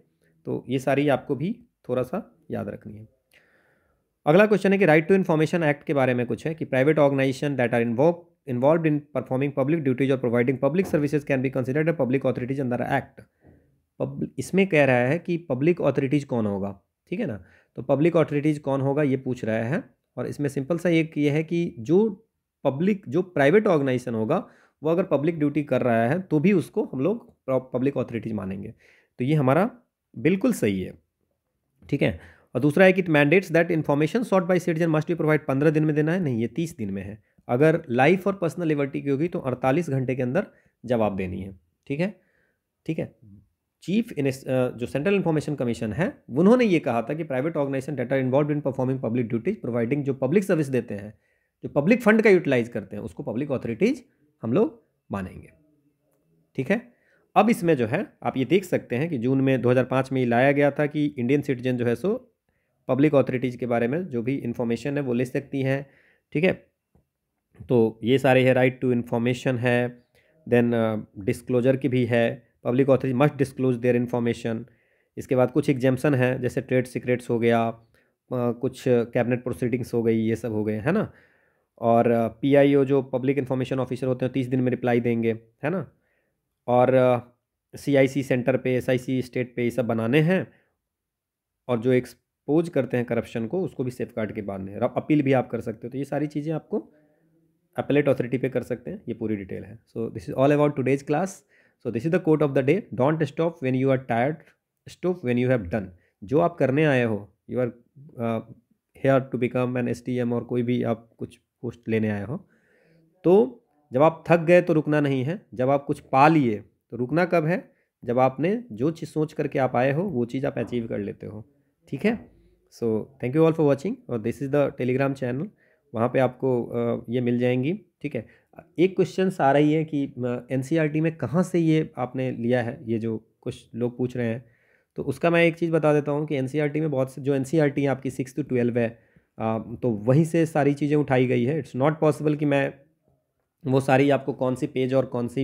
तो ये सारी आपको भी थोड़ा सा याद रखनी है अगला क्वेश्चन है कि राइट टू इन्फॉर्मेशन एक्ट के बारे में कुछ है कि private organisation that are involve involve in performing public duties और providing public services can be considered a public authorities act act इसमें कह रहा है कि पब्लिक ऑथॉरिटीज़ कौन होगा ठीक है ना तो पब्लिक ऑथॉरिटीज़ कौन होगा ये पूछ रहा है और इसमें सिंपल सा एक ये है कि जो पब्लिक जो प्राइवेट ऑर्गेनाइजेशन होगा वो अगर पब्लिक ड्यूटी कर रहा है तो भी उसको हम लोग पब्लिक ऑथोरिटीज मानेंगे तो ये हमारा बिल्कुल सही है ठीक है और दूसरा है कि mandates that information sought by citizen must भी प्रोवाइड पंद्रह दिन में देना है नहीं ये तीस दिन में है अगर लाइफ और पर्सनल लिबर्टी की होगी तो अड़तालीस घंटे के अंदर जवाब देनी है ठीक है ठीक है चीफ इन जो सेंट्रल इन्फॉर्मेशन कमीशन है उन्होंने ये कहा था कि private organisation data involve in performing public duties providing जो पब्लिक सर्विस देते हैं जो पब्लिक फंड का यूटिलाइज करते हैं उसको पब्लिक ऑथोरिटीज हम लोग मानेंगे ठीक है अब इसमें जो है आप ये देख सकते हैं कि जून में 2005 में ये लाया गया था कि इंडियन सिटीजन जो है सो पब्लिक अथॉरिटीज़ के बारे में जो भी इन्फॉर्मेशन है वो ले सकती हैं ठीक है तो ये सारे है राइट टू इन्फॉर्मेशन है देन डिस्क्लोजर की भी है public authority must disclose their information इसके बाद कुछ एग्जाम्सन है जैसे ट्रेड सीक्रेट्स हो गया कुछ कैबिनेट प्रोसीडिंग्स हो गई ये सब हो गए है ना और पीआईओ जो पब्लिक इन्फॉर्मेशन ऑफिसर होते हैं तीस दिन में रिप्लाई देंगे है ना और सीआईसी सेंटर पे एसआईसी स्टेट पे ये सब बनाने हैं और जो एक्सपोज करते हैं करप्शन को उसको भी सेफ गार्ड के बाद में अपील भी आप कर सकते हो तो ये सारी चीज़ें आपको अपेलेट अथॉरिटी पे कर सकते हैं ये पूरी डिटेल है so this is all about today's class so this is the quote of the day don't stop when you are tired stop when you have done जो आप करने आए हो you are here to become an S T M और कोई भी आप कुछ पोस्ट लेने आए हो तो जब आप थक गए तो रुकना नहीं है जब आप कुछ पा लिए तो रुकना कब है जब आपने जो चीज़ सोच करके आप आए हो वो चीज़ आप अचीव कर लेते हो ठीक है so thank you all for watching और this is the Telegram channel वहाँ पे आपको uh, ये मिल जाएंगी ठीक है एक क्वेश्चन आ रही है कि एन e में कहाँ से ये आपने लिया है ये जो कुछ लोग पूछ रहे हैं तो उसका मैं एक चीज़ बता देता हूँ कि एन e में बहुत से जो एन सी आर टी आपकी सिक्स टू ट्वेल्व है तो वहीं से सारी चीज़ें उठाई गई है इट्स नॉट पॉसिबल कि मैं वो सारी आपको कौन सी पेज और कौन सी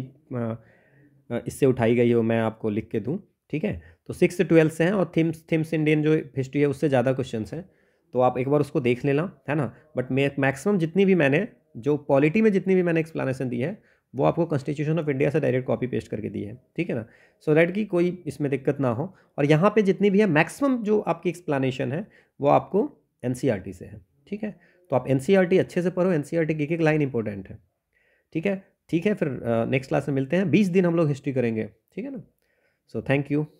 इससे उठाई गई हो मैं आपको लिख के दूँ ठीक है तो सिक्स से ट्वेल्थ से हैं और थिम्स थिम्स इंडियन जो हिस्ट्री है उससे ज़्यादा क्वेश्चन हैं तो आप एक बार उसको देख लेना है ना बट मैं मैक्सिमम जितनी भी मैंने जो पॉलिटी में जितनी भी मैंने एक्सप्लानेशन दी है वो आपको कॉन्स्टिट्यूशन ऑफ इंडिया से डायरेक्ट कॉपी पेस्ट करके दी है ठीक है ना सो दैट की कोई इसमें दिक्कत ना हो और यहाँ पे जितनी भी है मैक्सिमम जो आपकी एक्सप्लानेशन है वो आपको एन e से है ठीक है तो आप एन e अच्छे से पढ़ो एन e की एक लाइन इंपॉर्टेंट है ठीक है ठीक है फिर नेक्स्ट क्लास में मिलते हैं बीस दिन हम लोग हिस्ट्री करेंगे ठीक है ना सो थैंक यू